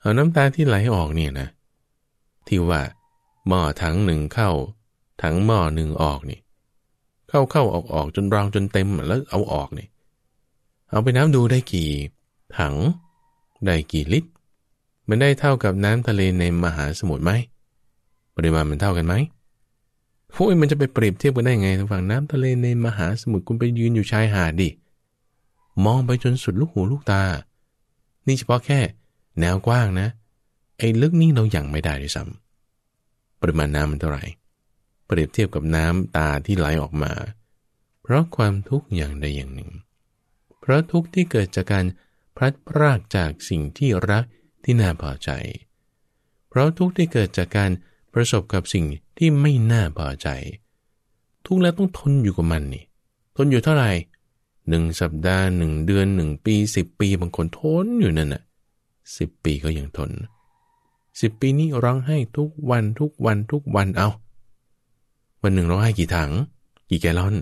เอาน้ำตาที่ไหลออกเนี่ยนะ ที่ว่าหม้อถังหนึ่งเข้า ถังหม้อหนึ่งออกนี่เข้าเข้าออกออกจนรางจนเต็มแล้วเอาออกเนี่ยเอาไปน้ำดูได้กี่ ถังได้กี่ลิตร มันได้เท่ากับน้ำทะเลในมหาสมุทรไหมปริมาณมันเท่ากันไหมโอ้ยมันจะไปเปรียบเทียบกันได้ไงทางฝั่งน้ำทะเลในมหาสมุทรคุณไปยืนอยู่ชายหาดดิ มองไปจนสุดลูกหูลูกตา นี่เฉพาะแค่ แนวกว้างนะ ไอ้ลึกนี่เราอย่างไม่ได้ด้วยซ้ำปริมาณน้ำมันเท่าไหร่เปรียบเทียบกับน้ำตาที่ไหลออกมา เพราะความทุกข์อย่างใดอย่างหนึ่ง เพราะทุกข์ที่เกิดจากการพลัดพรากจากสิ่งที่รักที่น่าพอใจ เพราะทุกข์ที่เกิดจากการประสบกับสิ่งที่ไม่น่าพอใจ ทุกข์แล้วต้องทนอยู่กับมันนี่ ทนอยู่เท่าไหร่หนึ่งสัปดาห์หนึ่งเดือนหนึ่งปีสิบปีบางคนทนอยู่นั่นน่ะสิบปีก็ยังทนสิบปีนี้ร้องไห้ทุกวันทุกวันทุกวัน เอาวันหนึ่งเราให้กี่ถังกี่แกลลอน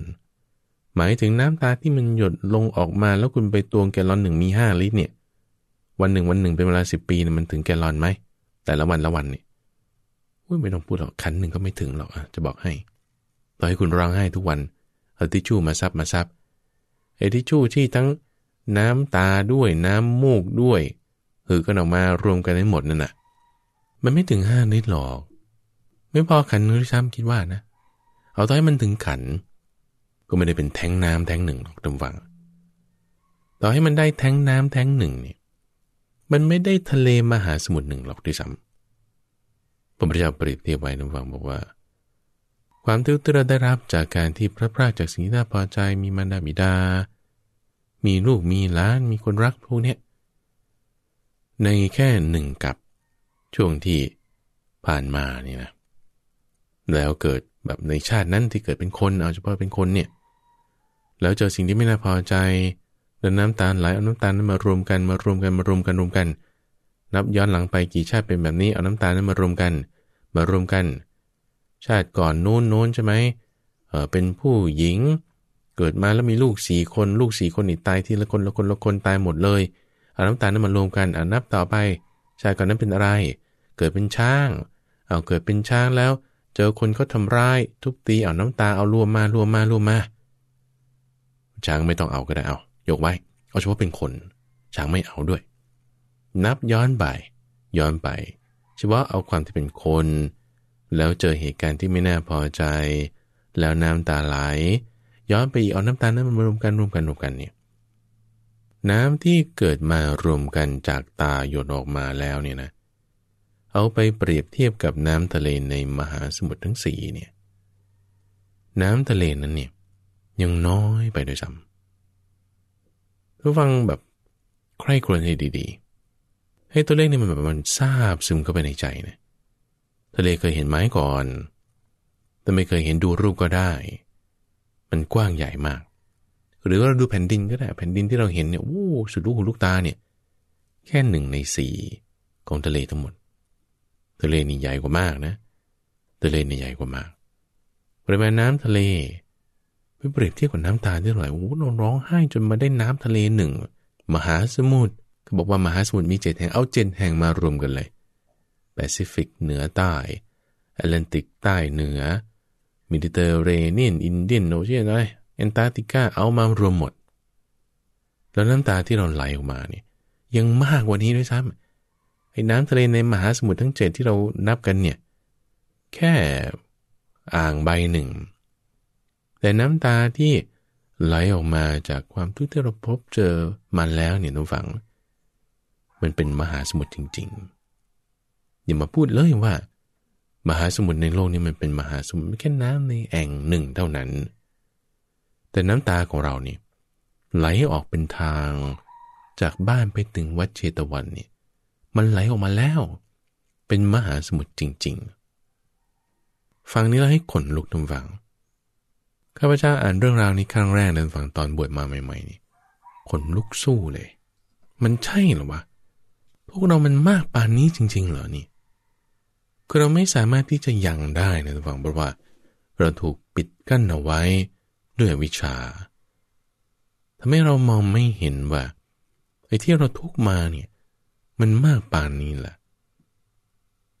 หมายถึงน้ำตาที่มันหยดลงออกมา แล้วคุณไปตวงแกลลอนหนึ่งมีห้าลิตรเนี่ย วันหนึ่งวันหนึ่งเป็นเวลาสิบปีเนี่ยมันถึงแกลลอนไหม แต่ละวันละวันเนี่ยอุ้ยไม่ต้องพูดหรอก ขันหนึ่งก็ไม่ถึงหรอกจะบอกให้ ต่อให้คุณร้องไห้ทุกวัน เอาทิชชู่มาซับมาซับเอทิชชู่ที่ทั้งน้ำตาด้วยน้ำมูกด้วย หือก็ออกมารวมกันได้หมดนั่นน่ะมันไม่ถึงห้าลิตรหรอก ไม่พอขันหนึงซ้ำคิดว่านะเอาตอนให้มันถึงขันก็ไม่ได้เป็นแท้งน้ำแท้งหนึ่งหรอกจำฝัง ต่อให้มันได้แท้งน้ำแท้งหนึ่งเนี่ย มันไม่ได้ทะเลมหาสมุทรหนึ่งหรอกด้วยซ้ำพระพุทธเจ้าปริตเทียบไว้จำฝังบอกว่า ความทุกข์ที่เราได้รับจากการที่พระพราจากสิ่งที่น่าพอใจ มีมารดาบิดา มีลูกมีล้านมีคนรักพวกนี้ในแค่หนึ่งกับช่วงที่ผ่านมานี่นะแล้วเกิดแบบในชาตินั้นที่เกิดเป็นคน เอาเฉพาะเป็นคนเนี่ย แล้วเจอสิ่งที่ไม่น่าพอใจแล้วน้ำตาลไหลเอาน้ำตาลนั้นมารวมกันมารวมกันมารวมกันรวมกัน นับย้อนหลังไปกี่ชาติเป็นแบบนี้เอาน้ำตาลนั้นมารวมกันมารวมกัน ชาติก่อนโน้นโน้นใช่ไหมเออเป็นผู้หญิง เกิดมาแล้วมีลูกสี่คน ลูกสี่คนนี่ตายทีละคนละคนละคนตายหมดเลย เอาน้ำตาลนั้นมารวมกันเอานับต่อไป ชาติก่อนนั้นเป็นอะไร เกิดเป็นช้าง เอาเกิดเป็นช้างแล้วจอคนเขาทำร้ายทุบตีเอาน้ำตาเอารวมมารวมมารวมมาช้างไม่ต้องเอาก็ได้เอา ยกไว้ เอาเฉพาะเป็นคนช้างไม่เอาด้วย นับย้อนไปย้อนไปเฉพาะเอาความที่เป็นคน แล้วเจอเหตุการณ์ที่ไม่น่าพอใจ แล้วน้ำตาไหลย้อนไปอเอาน้ำตานั้นมารวมกันรวมกันรวมกันเนี่ยน้ำที่เกิดมารวมกันจากตาหยดออกมาแล้วเนี่ยนะเอาไปเปรียบเทียบกับน้ำทะเลในมหาสมุทรทั้งสี่เนี่ย น้ำทะเลนั้นเนี่ยยังน้อยไปด้วยซ้ำทุกฟังแบบใคร่ครวญให้ดีๆ ให้ตัวเลขนี่มันแบบมันซาบซึมเข้าไปในใจนะทะเลเคยเห็นไม้ก่อน แต่ไม่เคยเห็นดูรูปก็ได้ มันกว้างใหญ่มาก หรือว่าเราดูแผ่นดินก็ได้ แผ่นดินที่เราเห็นเนี่ย โอ้ สุดลูกหูลูกตาเนี่ยแค่หนึ่งในสี่ของทะเลทั้งหมดทะเลนี่ใหญ่กว่ามากนะ ทะเลนี่ใหญ่กว่ามาก ปริมาณน้ำทะเลไปเปรียบเทียบกับน้ำตาลได้หน่อยโอ้โรร้องไห้จนมาได้น้ำทะเลหนึ่งมหาสมุทรเขาบอกว่ามหาสมุทรมีเจ็ดแห่ง เอาเจ็ดแห่งมารวมกันเลยแปซิฟิกเหนือใต้แอตแลนติกใต้เหนือมิดิเตอร์เรเนียนอินเดียนโอเชียนอะไรแอนตาร์กติกาเอามารวมหมด แล้วน้ำตาที่เราไหลออกมาเนี่ยยังมากกว่านี้ด้วยซ้ำไอ้น้ำทะเลในมหาสมุทรทั้งเจ็ดที่เรานับกันเนี่ยแค่อ่างใบหนึ่งแต่น้ำตาที่ไหลออกมาจากความทุกข์ที่เราพบเจอมาแล้วเนี่ยทุกฝัง มันเป็นมหาสมุทรจริงๆ อย่ามาพูดเลยว่า มหาสมุทรในโลกนี้มันเป็นมหาสมุทรแค่น้ำในแอ่งหนึ่งเท่านั้น แต่น้ำตาของเราเนี่ยไหลออกเป็นทางจากบ้านไปถึงวัดเชตวันเนี่ยมันไหลออกมาแล้ว เป็นมหาสมุทรจริงๆ ฟังนี้แล้วให้ขนลุกทำฟังข้าพเจ้าอ่านเรื่องราวนี้ครั้งแรกในฝั่งตอนบวชมาใหม่ๆนี่ขนลุกสู้เลย มันใช่หรอวะ พวกเรามันมากปานนี้จริง ๆ เหรอนี่คือเราไม่สามารถที่จะยังได้นะทุกฝังเพราะว่าเราถูกปิดกั้นเอาไว้ด้วยวิชา ทำให้เรามองไม่เห็นว่าไอ้ที่เราทุกมาเนี่ยมันมากปานนี้แหละ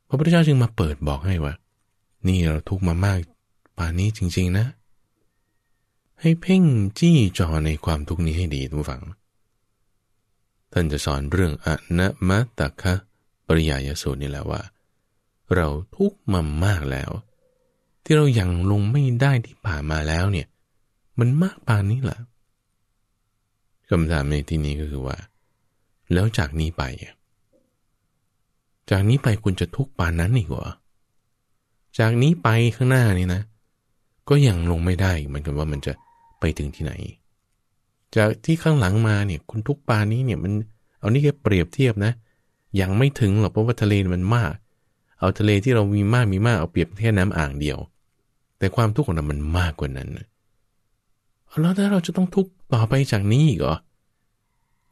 พระพุทธเจ้าจึงมาเปิดบอกให้ว่า นี่เราทุกมามากปานนี้จริงๆนะ ให้เพ่งจี้จอในความทุกข์นี้ให้ดีทุกฝังท่านจะสอนเรื่องอนัมตะคะปริยายสูตรนี่แหละว่า เราทุกมามากแล้ว ที่เรายัางลงไม่ได้ที่ผ่านมาแล้ว เนี่ย มันมากปานนี้แหละคำถามในที่นี้ก็คือว่า แล้วจากนี้ไปเจากนี้ไปคุณจะทุกข์ปานนั้นอีกเหรอจากนี้ไปข้างหน้านี่นะก็ยังลงไม่ได้เหมือนกันว่ามันจะไปถึงที่ไหน จากที่ข้างหลังมาเนี่ยคุณทุกปานนี้เนี่ย มันเอานี่แค่เปรียบเทียบนะยังไม่ถึงหรอกเพราะว่าทะเลมันมาก เอาทะเลที่เรามีมากมีมากเอาเปรียบแค่น้ำอ่างเดียว แต่ความทุกข์ของเรามันมากกว่านั้นแล้วถ้าเราจะต้องทุกข์ต่อไปจากนี้อีกเหรอ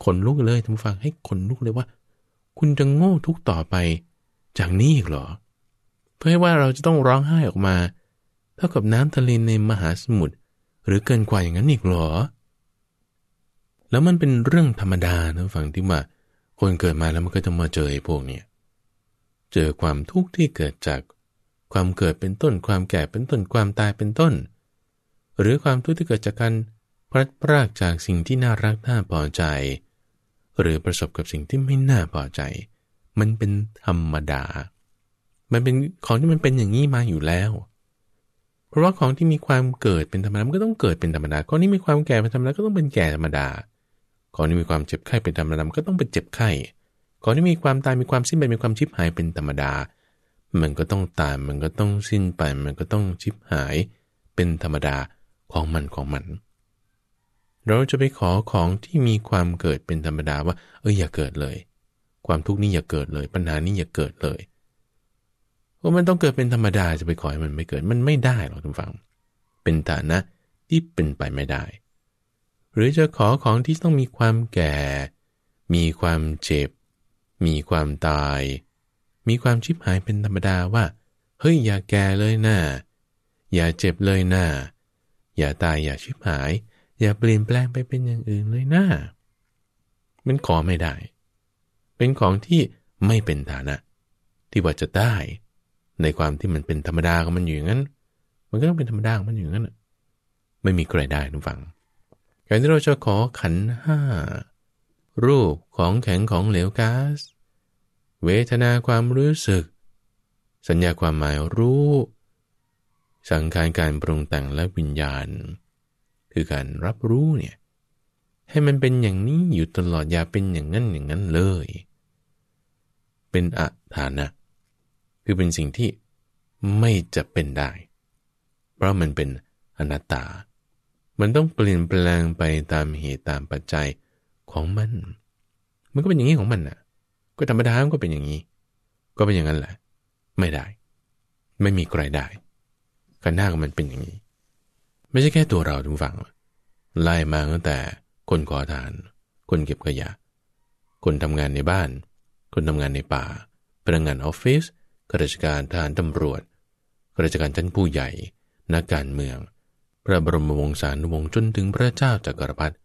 ขนลุกเลยท่านฟังให้ขนลุกเลยว่าคุณจะโง่ทุกต่อไปจากนี้อีกเหรอเพื่อให้ว่าเราจะต้องร้องไห้ออกมา เท่ากับน้ำทะเลในมหาสมุทรหรือเกินกว่าอย่างนั้นอีกเหรอแล้วมันเป็นเรื่องธรรมดานะฝั่งที่ว่าคนเกิดมาแล้วมันก็จะมาเจอพวกเนี้ยเจอความทุกข์ที่เกิดจากความเกิดเป็นต้น ความแก่เป็นต้นความตายเป็นต้น หรือความทุกข์ที่เกิดจากการพลัดพรากจากสิ่งที่น่ารักน่าพอใจหรือประสบกับสิ่งที่ไม่น่าพอใจ มันเป็นธรรมดา มันเป็นของที่มันเป็นอย่างนี้มาอยู่แล้ว เพราะว่าของที่มีความเกิดเป็นธรรมดามันก็ต้องเกิดเป็นธรรมดา ของที่มีความแก่เป็นธรรมดาก็ต้องเป็นแก่ธรรมดา ของที่มีความ เจ็บไข้เป็นธรรมดาก็ต้องเป็นเจ็บไข้ ของที่มีความตายมีความสิ้นไปมีความชิบหายเป็นธรรมดา มันก็ต้องตายมันก็ต้องสิ้นไปมันก็ต้องชิบหายเป็นธรรมดาของมันของมันเราจะไปขอของที่มีความเกิดเป็นธรรมดาว่าเอออย่าเกิดเลย ความทุกข์นี้อย่าเกิดเลย ปัญหานี้อย่าเกิดเลยว่ามันต้องเกิดเป็นธรรมดาจะไปขอให้มันไม่เกิด มันไม่ได้หรอกทุกฝัง เป็นฐานะที่เป็นไปไม่ได้ หรือจะขอของที่ต้องมีความแก่ มีความเจ็บ มีความตาย มีความชิบหายเป็นธรรมดาว่า เฮ้ย อย่าแก่เลยนะ่าอย่าเจ็บเลยนะ่าอย่าตายอย่าชิบหายอย่าเปลี่ยนแปลงไปเป็นอย่างอื่นเลยนะมันขอไม่ได้ เป็นของที่ไม่เป็นฐานะ ที่ว่าจะได้ ในความที่มันเป็นธรรมดาของมันอยู่อย่างนั้น มันก็ต้องเป็นธรรมดาของมันอยู่อย่างนั้นไม่มีใครได้ทุกฝังการที่เราจะขอขันห้ารูปของแข็งของเหลวก๊าซเวทนาความรู้สึก สัญญาความหมายรู้ สังขารการปรุงแต่งและวิญญาณคือการรับรู้เนี่ยให้มันเป็นอย่างนี้อยู่ตลอดอย่าเป็นอย่างนั้นอย่างนั้นเลย เป็นอัฐานะ คือเป็นสิ่งที่ไม่จะเป็นได้ เพราะมันเป็นอนัตตา มันต้องเปลี่ยนแปลงไปตามเหตุตามปัจจัยของมัน มันก็เป็นอย่างนี้ของมันน่ะ ก็ธรรมดามก็เป็นอย่างนี้ ก็เป็นอย่างนั้นแหละ ไม่ได้ ไม่มีใครได้กันหน้าของมันเป็นอย่างนี้ไม่ใช่แค่ตัวเราทุกฝั่งไล่มาตั้งแต่คนขอทาน คนเก็บขยะ คนทำงานในบ้าน คนทำงานในป่า พนักงานออฟฟิศข้าราชการทหารตำรวจข้าราชการชั้นผู้ใหญ่นักการเมือง พระบรมวงศานุวงศ์จนถึงพระเจ้าจักรพรรดิ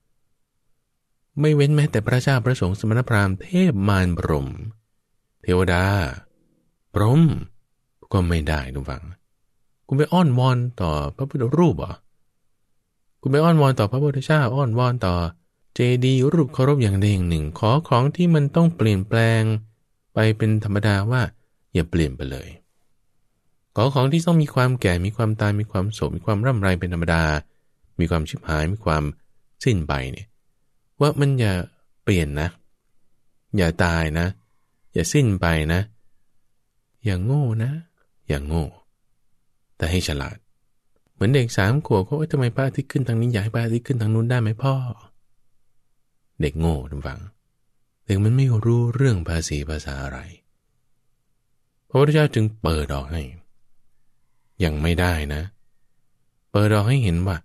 ไม่เว้นแม้แต่พระเจ้าพระสงฆ์สมณพราหมณ์เทพมารบรม เทวดาพรหมก็ไม่ได้ทุกฝั่งคุณไปอ้อนวอนต่อพระพุทธรูปเหรอคุณไปอ้อนวอนต่อพระพุทธเจ้าอ้อนวอน ต่อเจดีรูปเคารพอย่างใดอย่างหนึ่ง ขอของที่มันต้องเปลี่ยนแปลงไปเป็นธรรมดาว่าอย่าเปลี่ยนไปเลย ขอของที่ต้องมีความแก่มีความตายมีความโศมีความร่ำไรเป็นธรรมดา มีความชิบหายมีความสิ้นไปเนี่ยว่ามันอย่าเปลี่ยนนะ อย่าตายนะ อย่าสิ้นไปนะ อย่างโง่นะ อย่างโง่แต่ให้ฉลาดมือนเด็กสามขวบเขาทำไมพระอาทิตย์ขึ้นทางนี้อยากให้พระอาทิตย์ขึ้นทางนู้นได้ไหมพ่อเด็กโง่ทุกฝังเด็กมันไม่รู้เรื่องภาษีภาษาอะไรพระพุทธเจ้าจึงเปิดออกให้ยังไม่ได้นะ เปิดออกให้เห็นว่า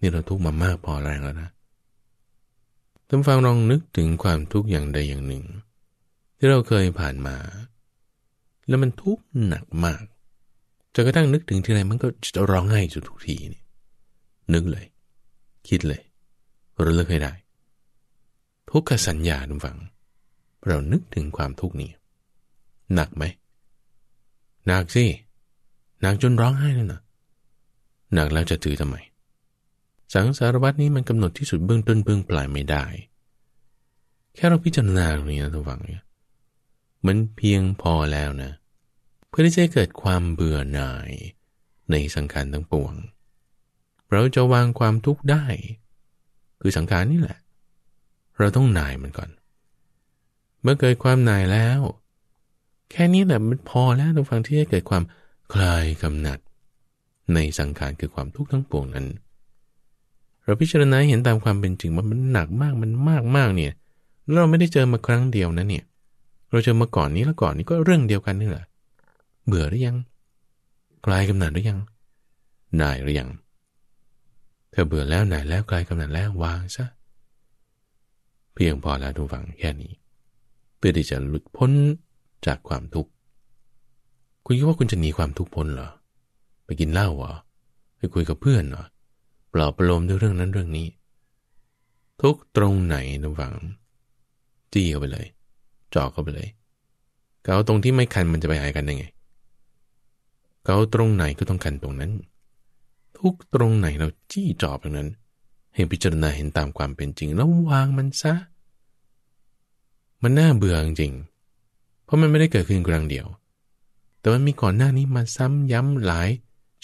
นี่เราทุกข์มามากพอแรงแล้วนะทำฟังลองนึกถึงความทุกข์อย่างใดอย่างหนึ่ง ที่เราเคยผ่านมาแล้วมันทุกข์หนักมากจนกระทั่งนึกถึงทีไรมันก็จะร้องไห้จุดทุกทีนี่นึกเลย คิดเลยระลึกให้ได้ทุกขสัญญาทุกฝัง เรานึกถึงความทุกข์นี้หนักไหมหนักสิหนักจนร้องไห้เลยนะหนักแล้วจะถือทำไมสังสารวัตนี้มันกำหนดที่สุดเบื้องต้นเบื้องปลายไม่ได้ แค่เราพิจารณาตรงนี้นะทุกฝังเนี่ยมันเพียงพอแล้วนะเพื่อที่จะเกิดความเบื่อหน่ายในสังขารทั้งปวง เราจะวางความทุกข์ได้ คือสังขารนี่แหละ เราต้องหน่ายมันก่อน เมื่อเกิดความหน่ายแล้ว แค่นี้แหละมันพอแล้วทุกฟังที่จะเกิดความคลายกำหนัด ในสังขารคือความทุกข์ทั้งปวงนั้น เราพิจารณาเห็นตามความเป็นจริงว่ามันหนักมากมันมากมากเนี่ย เราไม่ได้เจอมาครั้งเดียวนะเนี่ย เราเจอมาก่อนนี้แล้วก่อนนี้ก็เรื่องเดียวกันนี่แหละเบื่อหรือยังคลายกำหนัดหรือยังนายหรือยัง เธอเบื่อแล้วนายแล้วคลายกำหนัดแล้ววางซะ เพียงพอแล้วทุกฝังแค่นี้ เพื่อที่จะหลุดพ้นจากความทุกข์ คุณคิดว่าคุณจะหนีความทุกข์พ้นเหรอ ไปกินเหล้าเหรอ ไปคุยกับเพื่อนเหรอปลอบประโลมด้วยเรื่องนั้นเรื่องนี้ ทุกตรงไหนทุกฝังจี้เข้าไปเลย จอกเข้าไปเลยเกาตรงที่ไม่คันมันจะไปหายกันได้ไงเกาตรงไหนก็ต้องกันตรงนั้น ทุกตรงไหนเราจี้จอบตรงนั้นให้พิจารณาเห็นตามความเป็นจริงแล้ววางมันซะ มันน่าเบื่อจริง เพราะมันไม่ได้เกิดขึ้นครั้งเดียว แต่มันมีก่อนหน้านี้มาซ้ำย้ำหลาย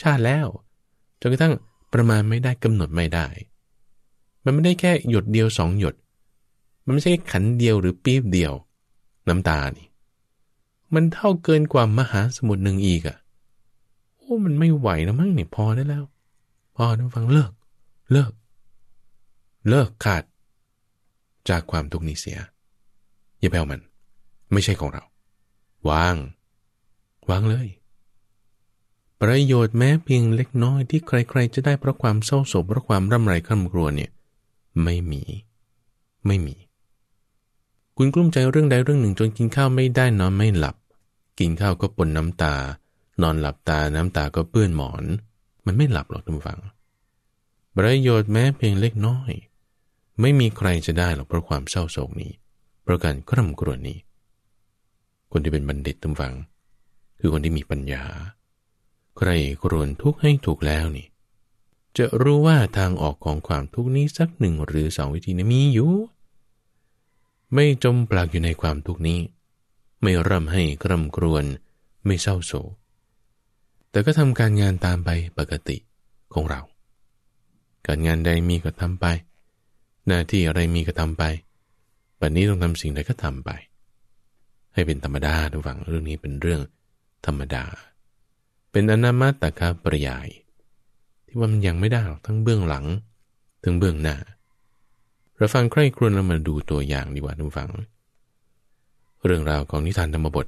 ชาติแล้วจนกระทั่งประมาณไม่ได้กำหนดไม่ได้ มันไม่ได้แค่หยดเดียวสองหยดมันไม่ใช่ขันเดียวหรือปี๊บเดียว น้ำตานี่ มันเท่าเกินกว่า มหาสมุทรหนึ่งอีกอะโอ้มันไม่ไหวแล้วมั้งเนี่ยพอได้แล้ว พอนะฟังเลิก เลิก เลิกขาด จากความทุกข์นี้เสีย อย่าแปลามัน ไม่ใช่ของเรา วาง วางเลย ประโยชน์แม้เพียงเล็กน้อยที่ใครๆจะได้เพราะความเศร้าโศกเพราะความร่ำไรขร่ำคัวเนี่ยไม่มี ไม่มี คุณกลุ้มใจเรื่องใดเรื่องหนึ่งจนกินข้าวไม่ได้นอนไม่หลับ กินข้าวก็ปนน้ำตานอนหลับตา น้ำตาก็เปื้อนหมอน มันไม่หลับหรอกท่านฟัง ประโยชน์แม้เพียงเล็กน้อย ไม่มีใครจะได้หรอกเพราะความเศร้าโศกนี้ เพราะการคร่ำครวญนี้ คนที่เป็นบัณฑิตท่านฟัง คือคนที่มีปัญญา ใครครวญทุกข์ให้ถูกแล้วนี่ จะรู้ว่าทางออกของความทุกข์นี้สักหนึ่งหรือสองวิธีนะมีอยู่ ไม่จมปลักอยู่ในความทุกข์นี้ ไม่ร่ำให้คร่ำครวญ ไม่เศร้าโศกแต่ก็ทำการงานตามไปปกติของเรา การงานใดมีก็ทำไป หน้าที่อะไรมีก็ทำไปวันนี้ต้องทำสิ่งใดก็ทำไป ให้เป็นธรรมดาทุกฝั่งเรื่องนี้เป็นเรื่องธรรมดา เป็นอนามาตกาปริยาย ที่ว่ามันยังไม่ได้หรอกทั้งเบื้องหลัง ถึงเบื้องหน้า เราฟังใคร่ครวญเรามาดูตัวอย่างดีกว่าทุกฝั่งเรื่องราวของนิทานธรรมบท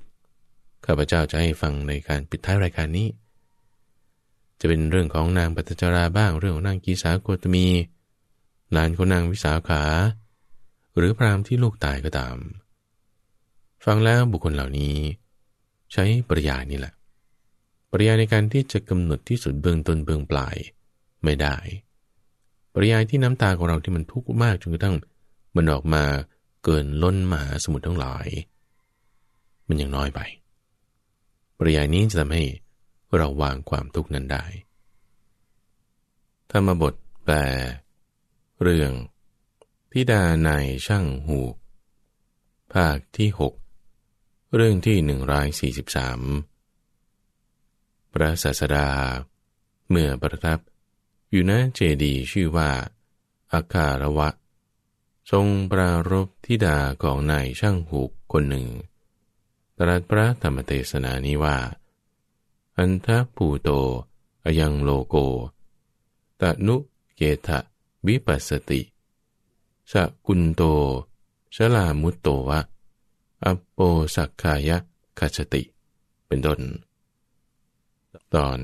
ข้าพเจ้าจะให้ฟังในการปิดท้ายรายการนี้จะเป็นเรื่องของนางปัตจราบ้างเรื่องของนางกีสาโกตมีนลานคนนางวิสาขา หรือพรามที่ลูกตายก็ตาม ฟังแล้วบุคคลเหล่านี้ใช้ปริยานี่แหละ ปริยาในการที่จะกำหนดที่สุดเบื้องต้นเบื้องปลายไม่ได้ ปริยาที่น้ำตาของเราที่มันทุกข์มากจนกระทั่งมันออกมาเกินล้นมหาสมุทรทั้งหลายมันยังน้อยไป ปริยานี้จะทำให้เราวางความทุกข์นั้นได้ ธรรมบทแปล เรื่องทิดาในช่างหูภาคที่ 6 เรื่องที่ 143พระศาสดา เมื่อประทับอยู่ณเจดีชื่อว่าอาคารวะ ทรงปรารบทิดาของนายช่างหูกคนหนึ่ง ตรัสพระธรรมเทศนานี้ว่าอันทภูโต อยังโลโกตะนุเกทะวิปัสสติสกุลโต ชลามุตโตวะอปโปสักขายะคัจติ เป็นต้นตอน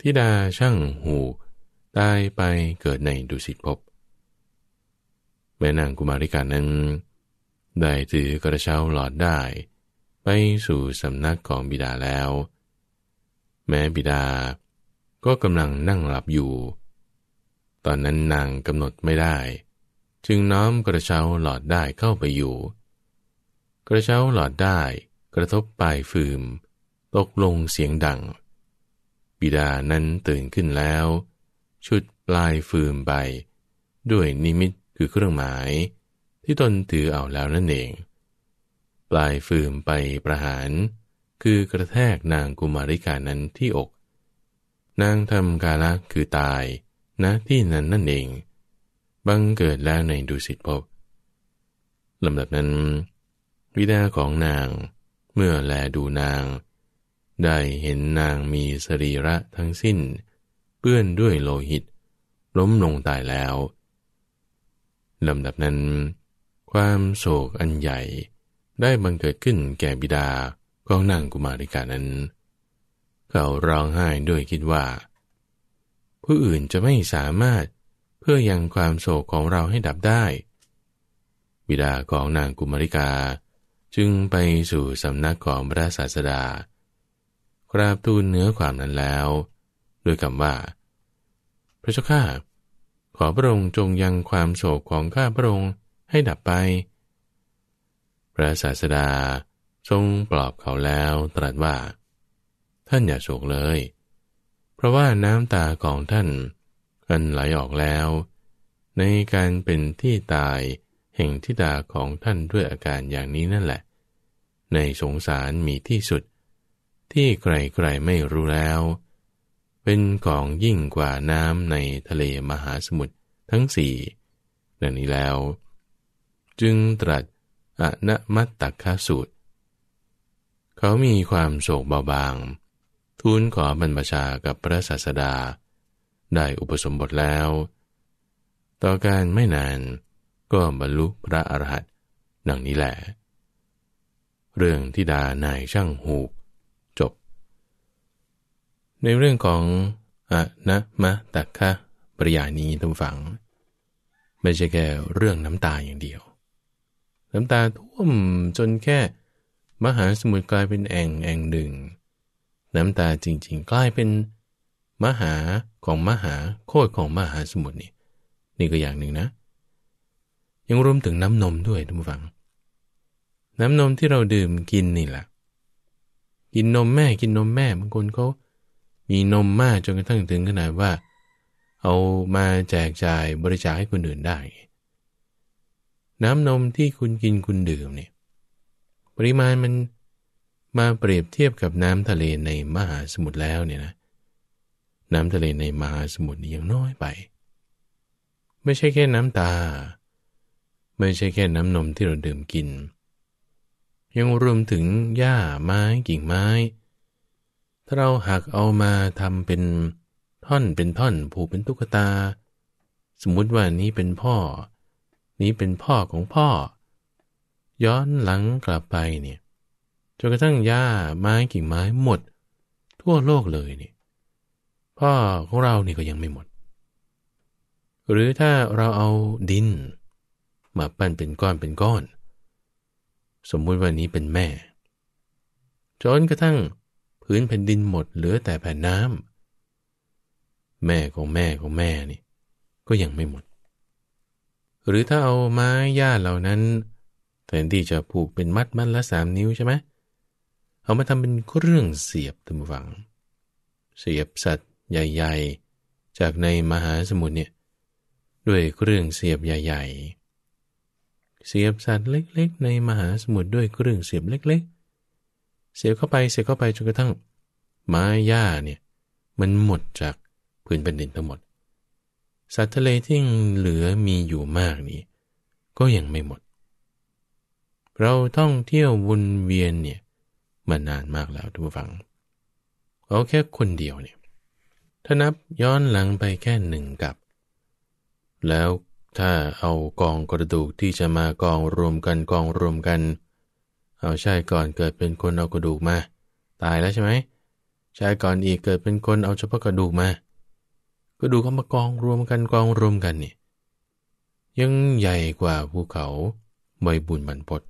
ทิดาช่างหูตายไปเกิดในดุสิตภพ แม่นางกุมาริกานั้นได้ถือกระเช้าหลอดได้ ไปสู่สำนักของบิดาแล้วแม้บิดา ก็กำลังนั่งหลับอยู่ ตอนนั้นนางกำหนดไม่ได้ จึงน้อมกระเช้าหลอดได้เข้าไปอยู่ กระเช้าหลอดได้กระทบปลายฟืมตกลงเสียงดัง บิดานั้นตื่นขึ้นแล้ว ชุดปลายฟืมไป ด้วยนิมิตคือเครื่องหมาย ที่ตนถือเอาแล้วนั่นเอง ปลายฟืมไปประหารคือกระแทกนางกุมาริกานั้นที่อก นางทำกาละคือตายณนะที่นั้นนั่นเอง บังเกิดแล้วในดุสิตภพลำดับนั้นวิดาของนางเมื่อแลดูนาง ได้เห็นนางมีสรีระทั้งสิ้น เปื้อนด้วยโลหิต ล้มลงตายแล้วลำดับนั้น ความโศกอันใหญ่ ได้บังเกิดขึ้นแก่บิดาของนางกุมาริกานั้น เขาร้องไห้ ด้วยคิดว่า ผู้อื่นจะไม่สามารถเพื่อยังความโศกของเราให้ดับได้ บิดาของนางกุมาริกา จึงไปสู่สำนักของพระศาสดากราบทูลเนื้อความนั้นแล้ว ด้วยคำว่า พระเจ้าข้า ขอพระองค์จงยังความโศกของข้าพระองค์ให้ดับไป พระศาสดาาทรงปลอบเขาแล้วตรัสว่า ท่านอย่าโศกเลย เพราะว่าน้ำตาของท่านอันไหลออกแล้ว ในการเป็นที่ตายแห่งทิดาของท่านด้วยอาการอย่างนี้นั่นแหละ ในสงสารมีที่สุด ที่ไกลๆไม่รู้แล้ว เป็นของยิ่งกว่าน้ำในทะเลมหาสมุทรทั้งสี่ดังนี้แล้ว จึงตรัสอนัมัตตคสูตรเขามีความโศกเบาบาง ทูลขอบรรพชากับพระศาสดา ได้อุปสมบทแล้ว ต่อการไม่นานก็บรรลุพระอรหันต์ดังนี้แหละ เรื่องที่ดานายช่างหูจบ ในเรื่องของอะนะมะตักคะปริยานี้ทุกฝัง ไม่ใช่แค่เรื่องน้ำตาอย่างเดียว น้ำตาท่วมจนแค่มหาสมุทรกลายเป็นแอ่งแอ่งหนึ่ง น้ำตาจริง ๆ กลายเป็นมหาของมหาโคตรของมหาสมุทรนี่ นี่ก็อย่างหนึ่งนะ ยังรวมถึงน้ำนมด้วยทุกฝัง น้ำนมที่เราดื่มกินนี่แหละกินนมแม่กินนมแม่บางคนเขามีนมมากจนกระทั่งถึงขนาดว่า เอามาแจกจ่ายบริจาคให้คนอื่นได้ น้ำนมที่คุณกินคุณดื่มเนี่ยปริมาณมันมาเปรียบเทียบกับน้ำทะเลในมหาสมุทรแล้วเนี่ยนะน้ำทะเลในมหาสมุทรนียังน้อยไป ไม่ใช่แค่น้ำตาไม่ใช่แค่น้ำนมที่เราดื่มกิน ยังรวมถึงหญ้า ไม้กิ่งไม้ถ้าเราหักเอามาทำเป็นท่อนเป็นท่อนผูกเป็นตุ๊กตา สมมุติว่านี้เป็นพ่อ นี้เป็นพ่อของพ่อย้อนหลังกลับไปเนี่ย จนกระทั่งหญ้าไม้กิ่งไม้หมด ทั่วโลกเลยเนี่ยพ่อของเราเนี่ยก็ยังไม่หมด หรือถ้าเราเอาดิน มาปั้นเป็นก้อนเป็นก้อน สมมุติว่านี้เป็นแม่จนกระทั่งพื้นแผ่นดินหมดเหลือแต่แผ่นน้ำแม่ของแม่ของแม่นี่ ก็ยังไม่หมด หรือถ้าเอาไม้หญ้าเหล่านั้นแทนที่จะผูกเป็นมัดมัดละสามนิ้วใช่ไหมเอามาทำเป็นเครื่องเสียบตัมฝัง เสียบสัตว์ใหญ่ๆ จากในมหาสมุทรเนี่ยด้วยเครื่องเสียบใหญ่ๆ เสียบสัตว์เล็กๆ ในมหาสมุทรด้วยเครื่องเสียบเล็กๆ เสียบเข้าไปเสียบเข้าไปจนกระทั่งไม้หญ้าเนี่ยมันหมดจากพื้นแผ่นดินทั้งหมด สัตว์ทะเลที่เหลือมีอยู่มากนี้ ก็ยังไม่หมดเราท่องเที่ยววนเวียนเนี่ยมานานมากแล้วทุกฝังเอาแค่คนเดียวเนี่ยถ้านับย้อนหลังไปแค่หนึ่งกับ แล้วถ้าเอากองกระดูกที่จะมากองรวมกันกองรวมกัน เอาชายก่อนเกิดเป็นคนเอากระดูกมาตายแล้วใช่ไหมชายก่อนอีกเกิดเป็นคน เอาเฉพาะกระดูกมากระดูกเขามากองรวมกันกองรวมกันเนี่ยยังใหญ่กว่าภูเขาใบบุญบรรพต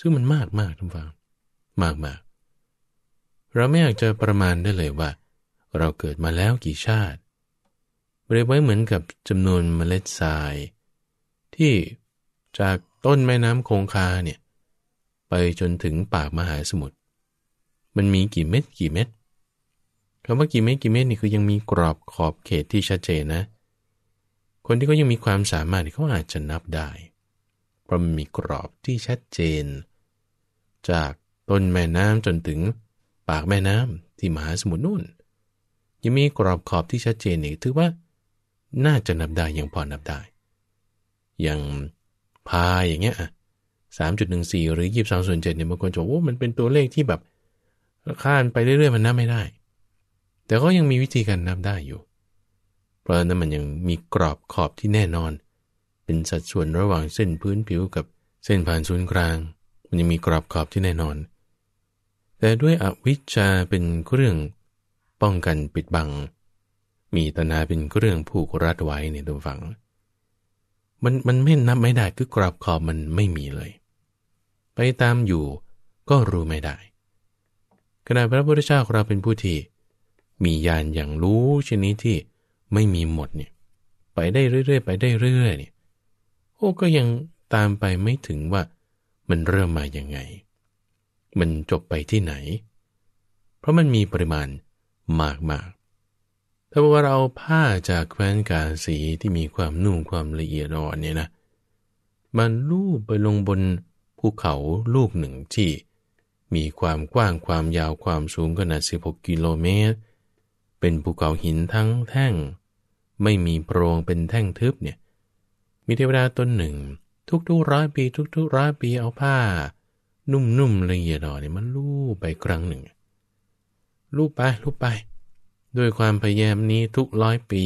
ซึ่งมันมากมากทุกฟังมากมากเราไม่อยากจะประมาณได้เลยว่า เราเกิดมาแล้วกี่ชาติเรียบไว้เหมือนกับจำนวนเมล็ดทราย ที่จากต้นแม่น้ำคงคาเนี่ยไปจนถึงปากมหาสมุทรมันมีกี่เม็ดกี่เม็ดคำว่ากี่เม็ดกี่เม็ดนี่คือยังมีกรอบขอบเขตที่ชัดเจนนะ คนที่เขายังมีความสามารถเขาอาจจะนับได้พราะมีกรอบที่ชัดเจน จากต้นแม่น้ำจนถึงปากแม่น้ำที่มหาสมุทรนู่นยังมีกรอบขอบที่ชัดเจนอีกถือว่าน่าจะนับได้ยังพอนับได้อย่างพายอย่างเงี้ยสามจุดหนึ่งสี่หรือยี่สิบสองส่วนเจ็ดเนี่ยบางคนจะโอ้มันเป็นตัวเลขที่แบบคานไปเรื่อยๆมันนับไม่ได้ แต่ก็ยังมีวิธีการนับได้อยู่ เพราะนั้นมันยังมีกรอบขอบที่แน่นอนเป็นสัดส่วนระหว่างเส้นพื้นผิวกับเส้นผ่านศูนย์กลางมันยังมีกรอบขอบที่แน่นอน แต่ด้วยอวิชชาเป็นเครื่องป้องกันปิดบัง มีตนาเป็นเครื่องผูกรัดไว้ในตัวฝังมันมันไม่นับไม่ได้คือกรอบขอบมันไม่มีเลย ไปตามอยู่ก็รู้ไม่ได้ ขณะพระพุทธเจ้าของเราเป็นผู้ที่มีญาณอย่างรู้ชนิดที่ไม่มีหมดเนี่ยไปได้เรื่อย ๆ ไปได้เรื่อยๆเนี่ยโอ้ก็ยังตามไปไม่ถึงว่ามันเริ่มมาอย่างไง มันจบไปที่ไหน เพราะมันมีปริมาณมากมากถ้าว่าเราผ้าจากแคว้นกาสีที่มีความนุ่มความละเอียดอ่อนเนี่ยนะ มันลูบไปลงบนภูเขาลูกหนึ่งที่ มีความกว้างความยาวความสูงขนาด 16 กิโลเมตร เป็นภูเขาหินทั้งแท่ง ไม่มีโปรงเป็นแท่งทึบเนี่ยมีเทวดาตนหนึ่ง ทุกๆร้อยปี ทุกๆร้อยปีเอาผ้า นุ่มๆละเอียดอ่อนเนี่ยมันลูบไปครั้งหนึ่งลูบไปลูบไปด้วยความพยายามนี้ทุกร้อยปี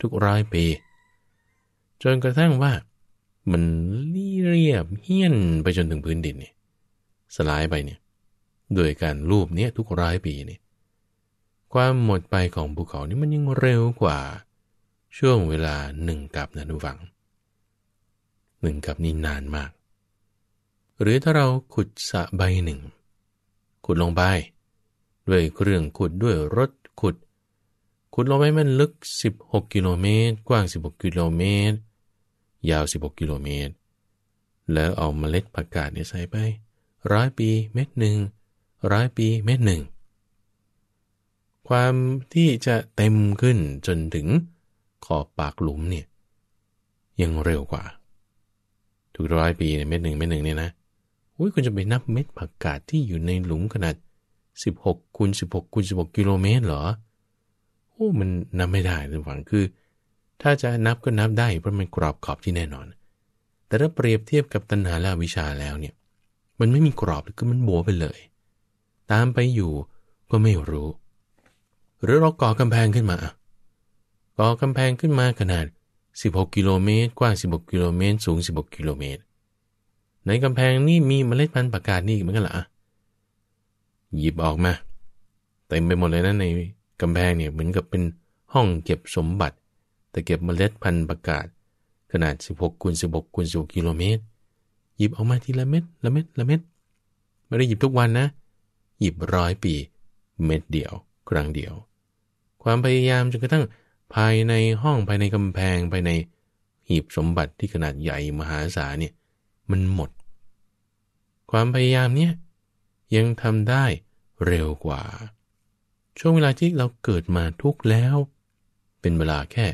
ทุกร้อยปี จนกระทั่งว่ามันเรียบเฮี้ยนไปจนถึงพื้นดินเนี่ยสลายไปเนี่ยโดยการรูปเนี้ยทุกร้อยปีเนี่ยความหมดไปของภูเขานี่มันยังเร็วกว่า ช่วงเวลาหนึ่งกับนะทุกฝังหนึ่งกับนี่นานมาก หรือถ้าเราขุดสะใบหนึ่ง ขุดลงไป ด้วยเครื่องขุดด้วยรถขุด ขุดลงไปมันลึก 16 กิโลเมตร กว้าง 16 กิโลเมตร ยาว 16 กิโลเมตร แล้วเอาเมล็ดผักกาดเนี่ยใส่ไป ร้อยปีเม็ดหนึ่ง ร้อยปีเม็ดหนึ่ง ความที่จะเต็มขึ้นจนถึงขอบปากหลุมเนี่ย ยังเร็วกว่าทุกร้อยปีเม็ดหนึ่งเม็ดหนึ่งเนี่ยนะอุ้ยคุณจะไปนับเม็ดผักกาดที่อยู่ในหลุมขนาด 16คูณ16คูณ16 กิโลเมตรเหรอโอ้ มันนับไม่ได้ท่านฟังคือ ถ้าจะนับก็นับได้เพราะมันกรอบขอบที่แน่นอน แต่ถ้าเปรียบเทียบกับตัณหาและวิชาแล้วเนี่ย มันไม่มีกรอบคือมันบัวไปเลย ตามไปอยู่ก็ไม่รู้ หรือเราก่อกำแพงขึ้นมาก่อกำแพงขึ้นมาขนาด16 กิโลเมตรกว้าง16 กิโลเมตร สูง 16 กิโลเมตร ในกำแพงนี่มีเมล็ดพันธุ์ประกาศนี่เหมือนกันเหรอหยิบออกมาเต็มไปหมดเลยนะในกำแพงเนี่ยเหมือนกับเป็นห้องเก็บสมบัติ แต่เก็บเมล็ดพันธุ์ประกาศ ขนาด 16คูณ16คูณ16กิโลเมตร หยิบออกมาทีละเม็ดละเม็ดละเม็ดไม่ได้หยิบทุกวันนะ หยิบร้อยปีเม็ดเดียว ครั้งเดียว ความพยายามจนกระทั่งภายในห้องภายในกำแพง ภายในหีบสมบัติที่ขนาดใหญ่มหาศาลเนี่ยมันหมด ความพยายามเนี่ยยังทำได้เร็วกว่า ช่วงเวลาที่เราเกิดมาทุกแล้ว เป็นเวลาแค่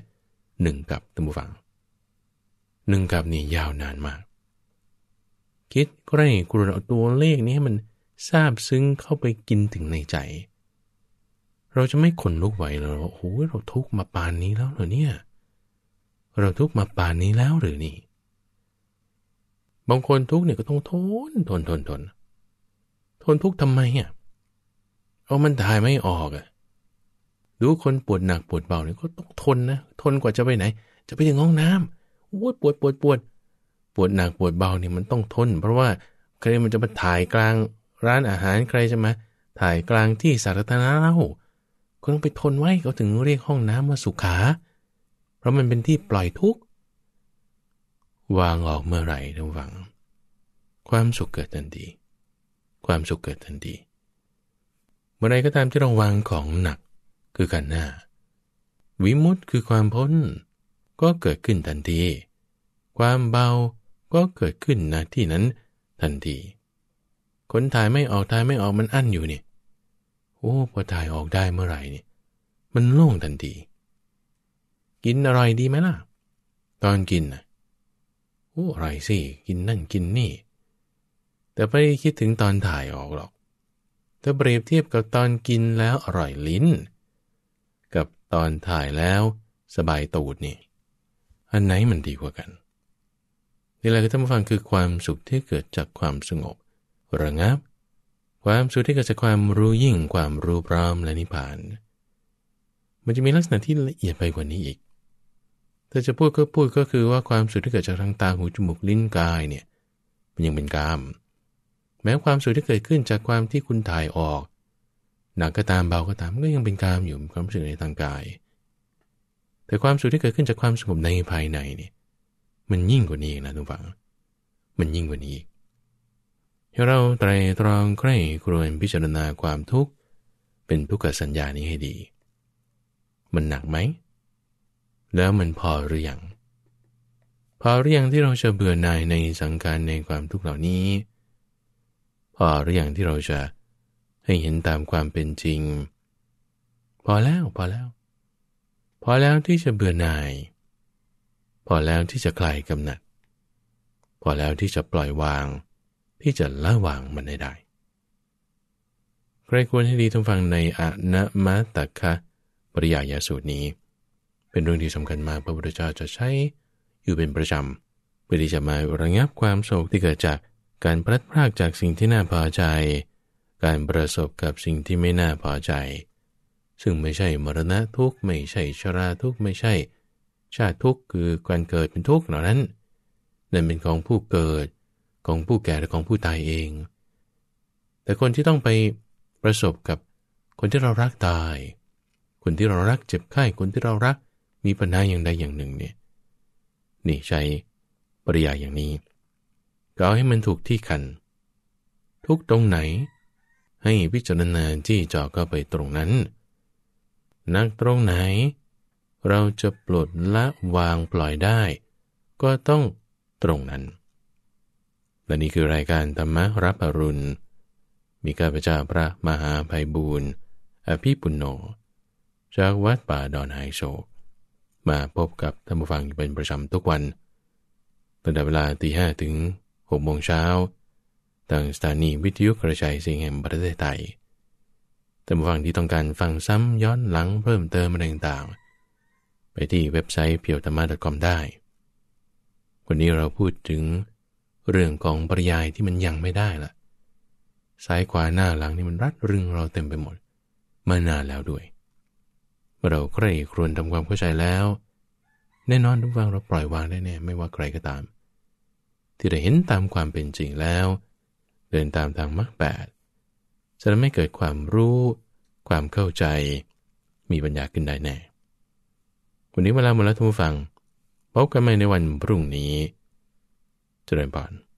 หนึ่งกับตัมบูฟัง หนึ่งกับนี่ยาวนานมาก คิดใกล้กรุณาตัวเลขนี้ให้มันทราบซึ้งเข้าไปกินถึงในใจเราจะไม่ขนลุกไหวหรอโอ้โหเราทุกมาปานนี้แล้วเหรอเนี่ยเราทุกมาปานนี้แล้วหรือนี่บางคนทุกเนี่ยก็ต้องทน ทนทนทนทนทุกทำไมอ่ะเอามันถ่ายไม่ออกอ่ะดูคนปวดหนักปวดเบาเนี่ยก็ต้องทนนะ ทนกว่าจะไปไหน จะไปถึงห้องน้ำโอ้ยปวดปวดปวดปวดหนักปวดเบาเนี่ยมันต้องทน เพราะว่าใครมันจะมาถ่ายกลางร้านอาหารใครจะมาถ่ายกลางที่สาธารณะเลาุณต้องไปทนไว้เขาถึงเรียกห้องน้ำว่าสุขา เพราะมันเป็นที่ปล่อยทุกข์วางออกเมื่อไหร่ระวัง ความสุขเกิดทันทีความสุขเกิดทันทีเมื่อไรก็ตามที่เราวางของหนักคือกันหน้าวิมุตต์คือความพ้น ก็เกิดขึ้นทันที ความเบาก็เกิดขึ้นนะที่นั้นทันที คนถ่ายไม่ออกถ่ายไม่ออกมันอั้นอยู่เนี่ยโอ้พอถ่ายออกได้เมื่อไหร่นี่ยมันโล่งทันที กินอร่อยดีไหมล่ะ ตอนกินนะโอ้อร่อยสิกินนั่นกินนี่ แต่ไม่คิดถึงตอนถ่ายออกหรอก ถ้าเปรียบเทียบกับตอนกินแล้วอร่อยลิ้น กับตอนถ่ายแล้วสบายตูดนี่ อันไหนมันดีกว่ากันนี่แหละคือท่านผู้ฟังคือความสุขที่เกิดจากความสงบระงับความสุขที่เกิดจากความรู้ยิ่งความรู้พร้อมและนิพพาน มันจะมีลักษณะที่ละเอียดไปกว่านี้อีกถ้าจะพูดก็พูดก็คือว่าความสุขที่เกิดจากทางตาหูจมูกลิ้นกายเนี่ยมันยังเป็นกาม แม้ความสุขที่เกิดขึ้นจากความที่คุณถ่ายออกหนักก็ตามเบาก็ตามก็ยังเป็นกามอยู่ความรู้สึกในทางกาย แต่ความสุขที่เกิดขึ้นจากความสงบในภายในเนี่ยมันยิ่งกว่านี้นะทุกฝัง มันยิ่งกว่านี้อีกให้เราไตรตรองใคร่ครวญพิจารณาความทุกข์เป็นทุกขสัญญานี้ให้ดี มันหนักไหมแล้วมันพอหรือยังพอหรือยังที่เราจะเบื่อหน่ายในสังการในความทุกข์เหล่านี้ พอหรือยังที่เราจะให้เห็นตามความเป็นจริง พอแล้วพอแล้ว พอแล้วที่จะเบื่อหน่าย พอแล้วที่จะคลายกำหนัดพอแล้วที่จะปล่อยวางที่จะละวางมันได้ ใครควรให้ดีทุกฟังในอะนะมะตะคะ ปริยายาสูตรนี้ เป็นเรื่องที่สำคัญมากพระพุทธเจ้าจะใช้อยู่เป็นประจำเพื่อที่จะมาระงับความโศกที่เกิดจากการพลัดพราก จากสิ่งที่น่าพอใจ การประสบกับสิ่งที่ไม่น่าพอใจ ซึ่งไม่ใช่มรณะทุกข์ไม่ใช่ชราทุกข์ไม่ใช่ ชาติทุกข์คือการเกิดเป็นทุกข์เหล่านั้นนั่นเป็นของผู้เกิดของผู้แก่และของผู้ตายเอง แต่คนที่ต้องไปประสบกับ คนที่เรารักตาย คนที่เรารักเจ็บไข้คนที่เรารักมีปัญหาอย่างใดอย่างหนึ่งเนี่ย นี่ใช้ปริยายอย่างนี้ ก็เอาให้มันถูกที่คัน ทุกตรงไหน ให้พิจารณาที่จอเข้าไปตรงนั้น นักตรงไหน เราจะปลดละวางปล่อยได้ ก็ต้องตรงนั้นและนี่คือรายการธรรมรับอรุณ มีข้าพเจ้าพระมหาภัยบูรณ์อภิปุณโญ จากวัดป่าดอนไฮโซ มาพบกับท่านผู้ฟังเป็นประจำทุกวันตั้งแต่เวลาตีห้ถึงหกโมงเช้าทางสถานีวิทยุกระจายเสียงแห่งประเทศไทยท่านผู้ฟังที่ต้องการฟังซ้ำย้อนหลังเพิ่มเติมอะไรต่างๆ ไปที่เว็บไซต์เพียวธรรมะ .com ได้ วันนี้เราพูดถึงเรื่องของปริยายที่มันยังไม่ได้ละซ้ายขวาหน้าหลังนี่มันรัดรึงเราเต็มไปหมดมานานแล้วด้วย เมื่อเราใครครวญทำความเข้าใจแล้ว แน่นอนทุกฟังเราปล่อยวางได้แน่ไม่ว่าใครก็ตาม ที่ได้เห็นตามความเป็นจริงแล้ว เดินตามทางมรรคแปดจะทำให้เกิดความรู้ความเข้าใจมีปัญญาขึ้นได้แน่ วันนี้เวลาหมดแล้วทุกฟังพบกันใหม่ในวันพรุ่งนี้เจริญพร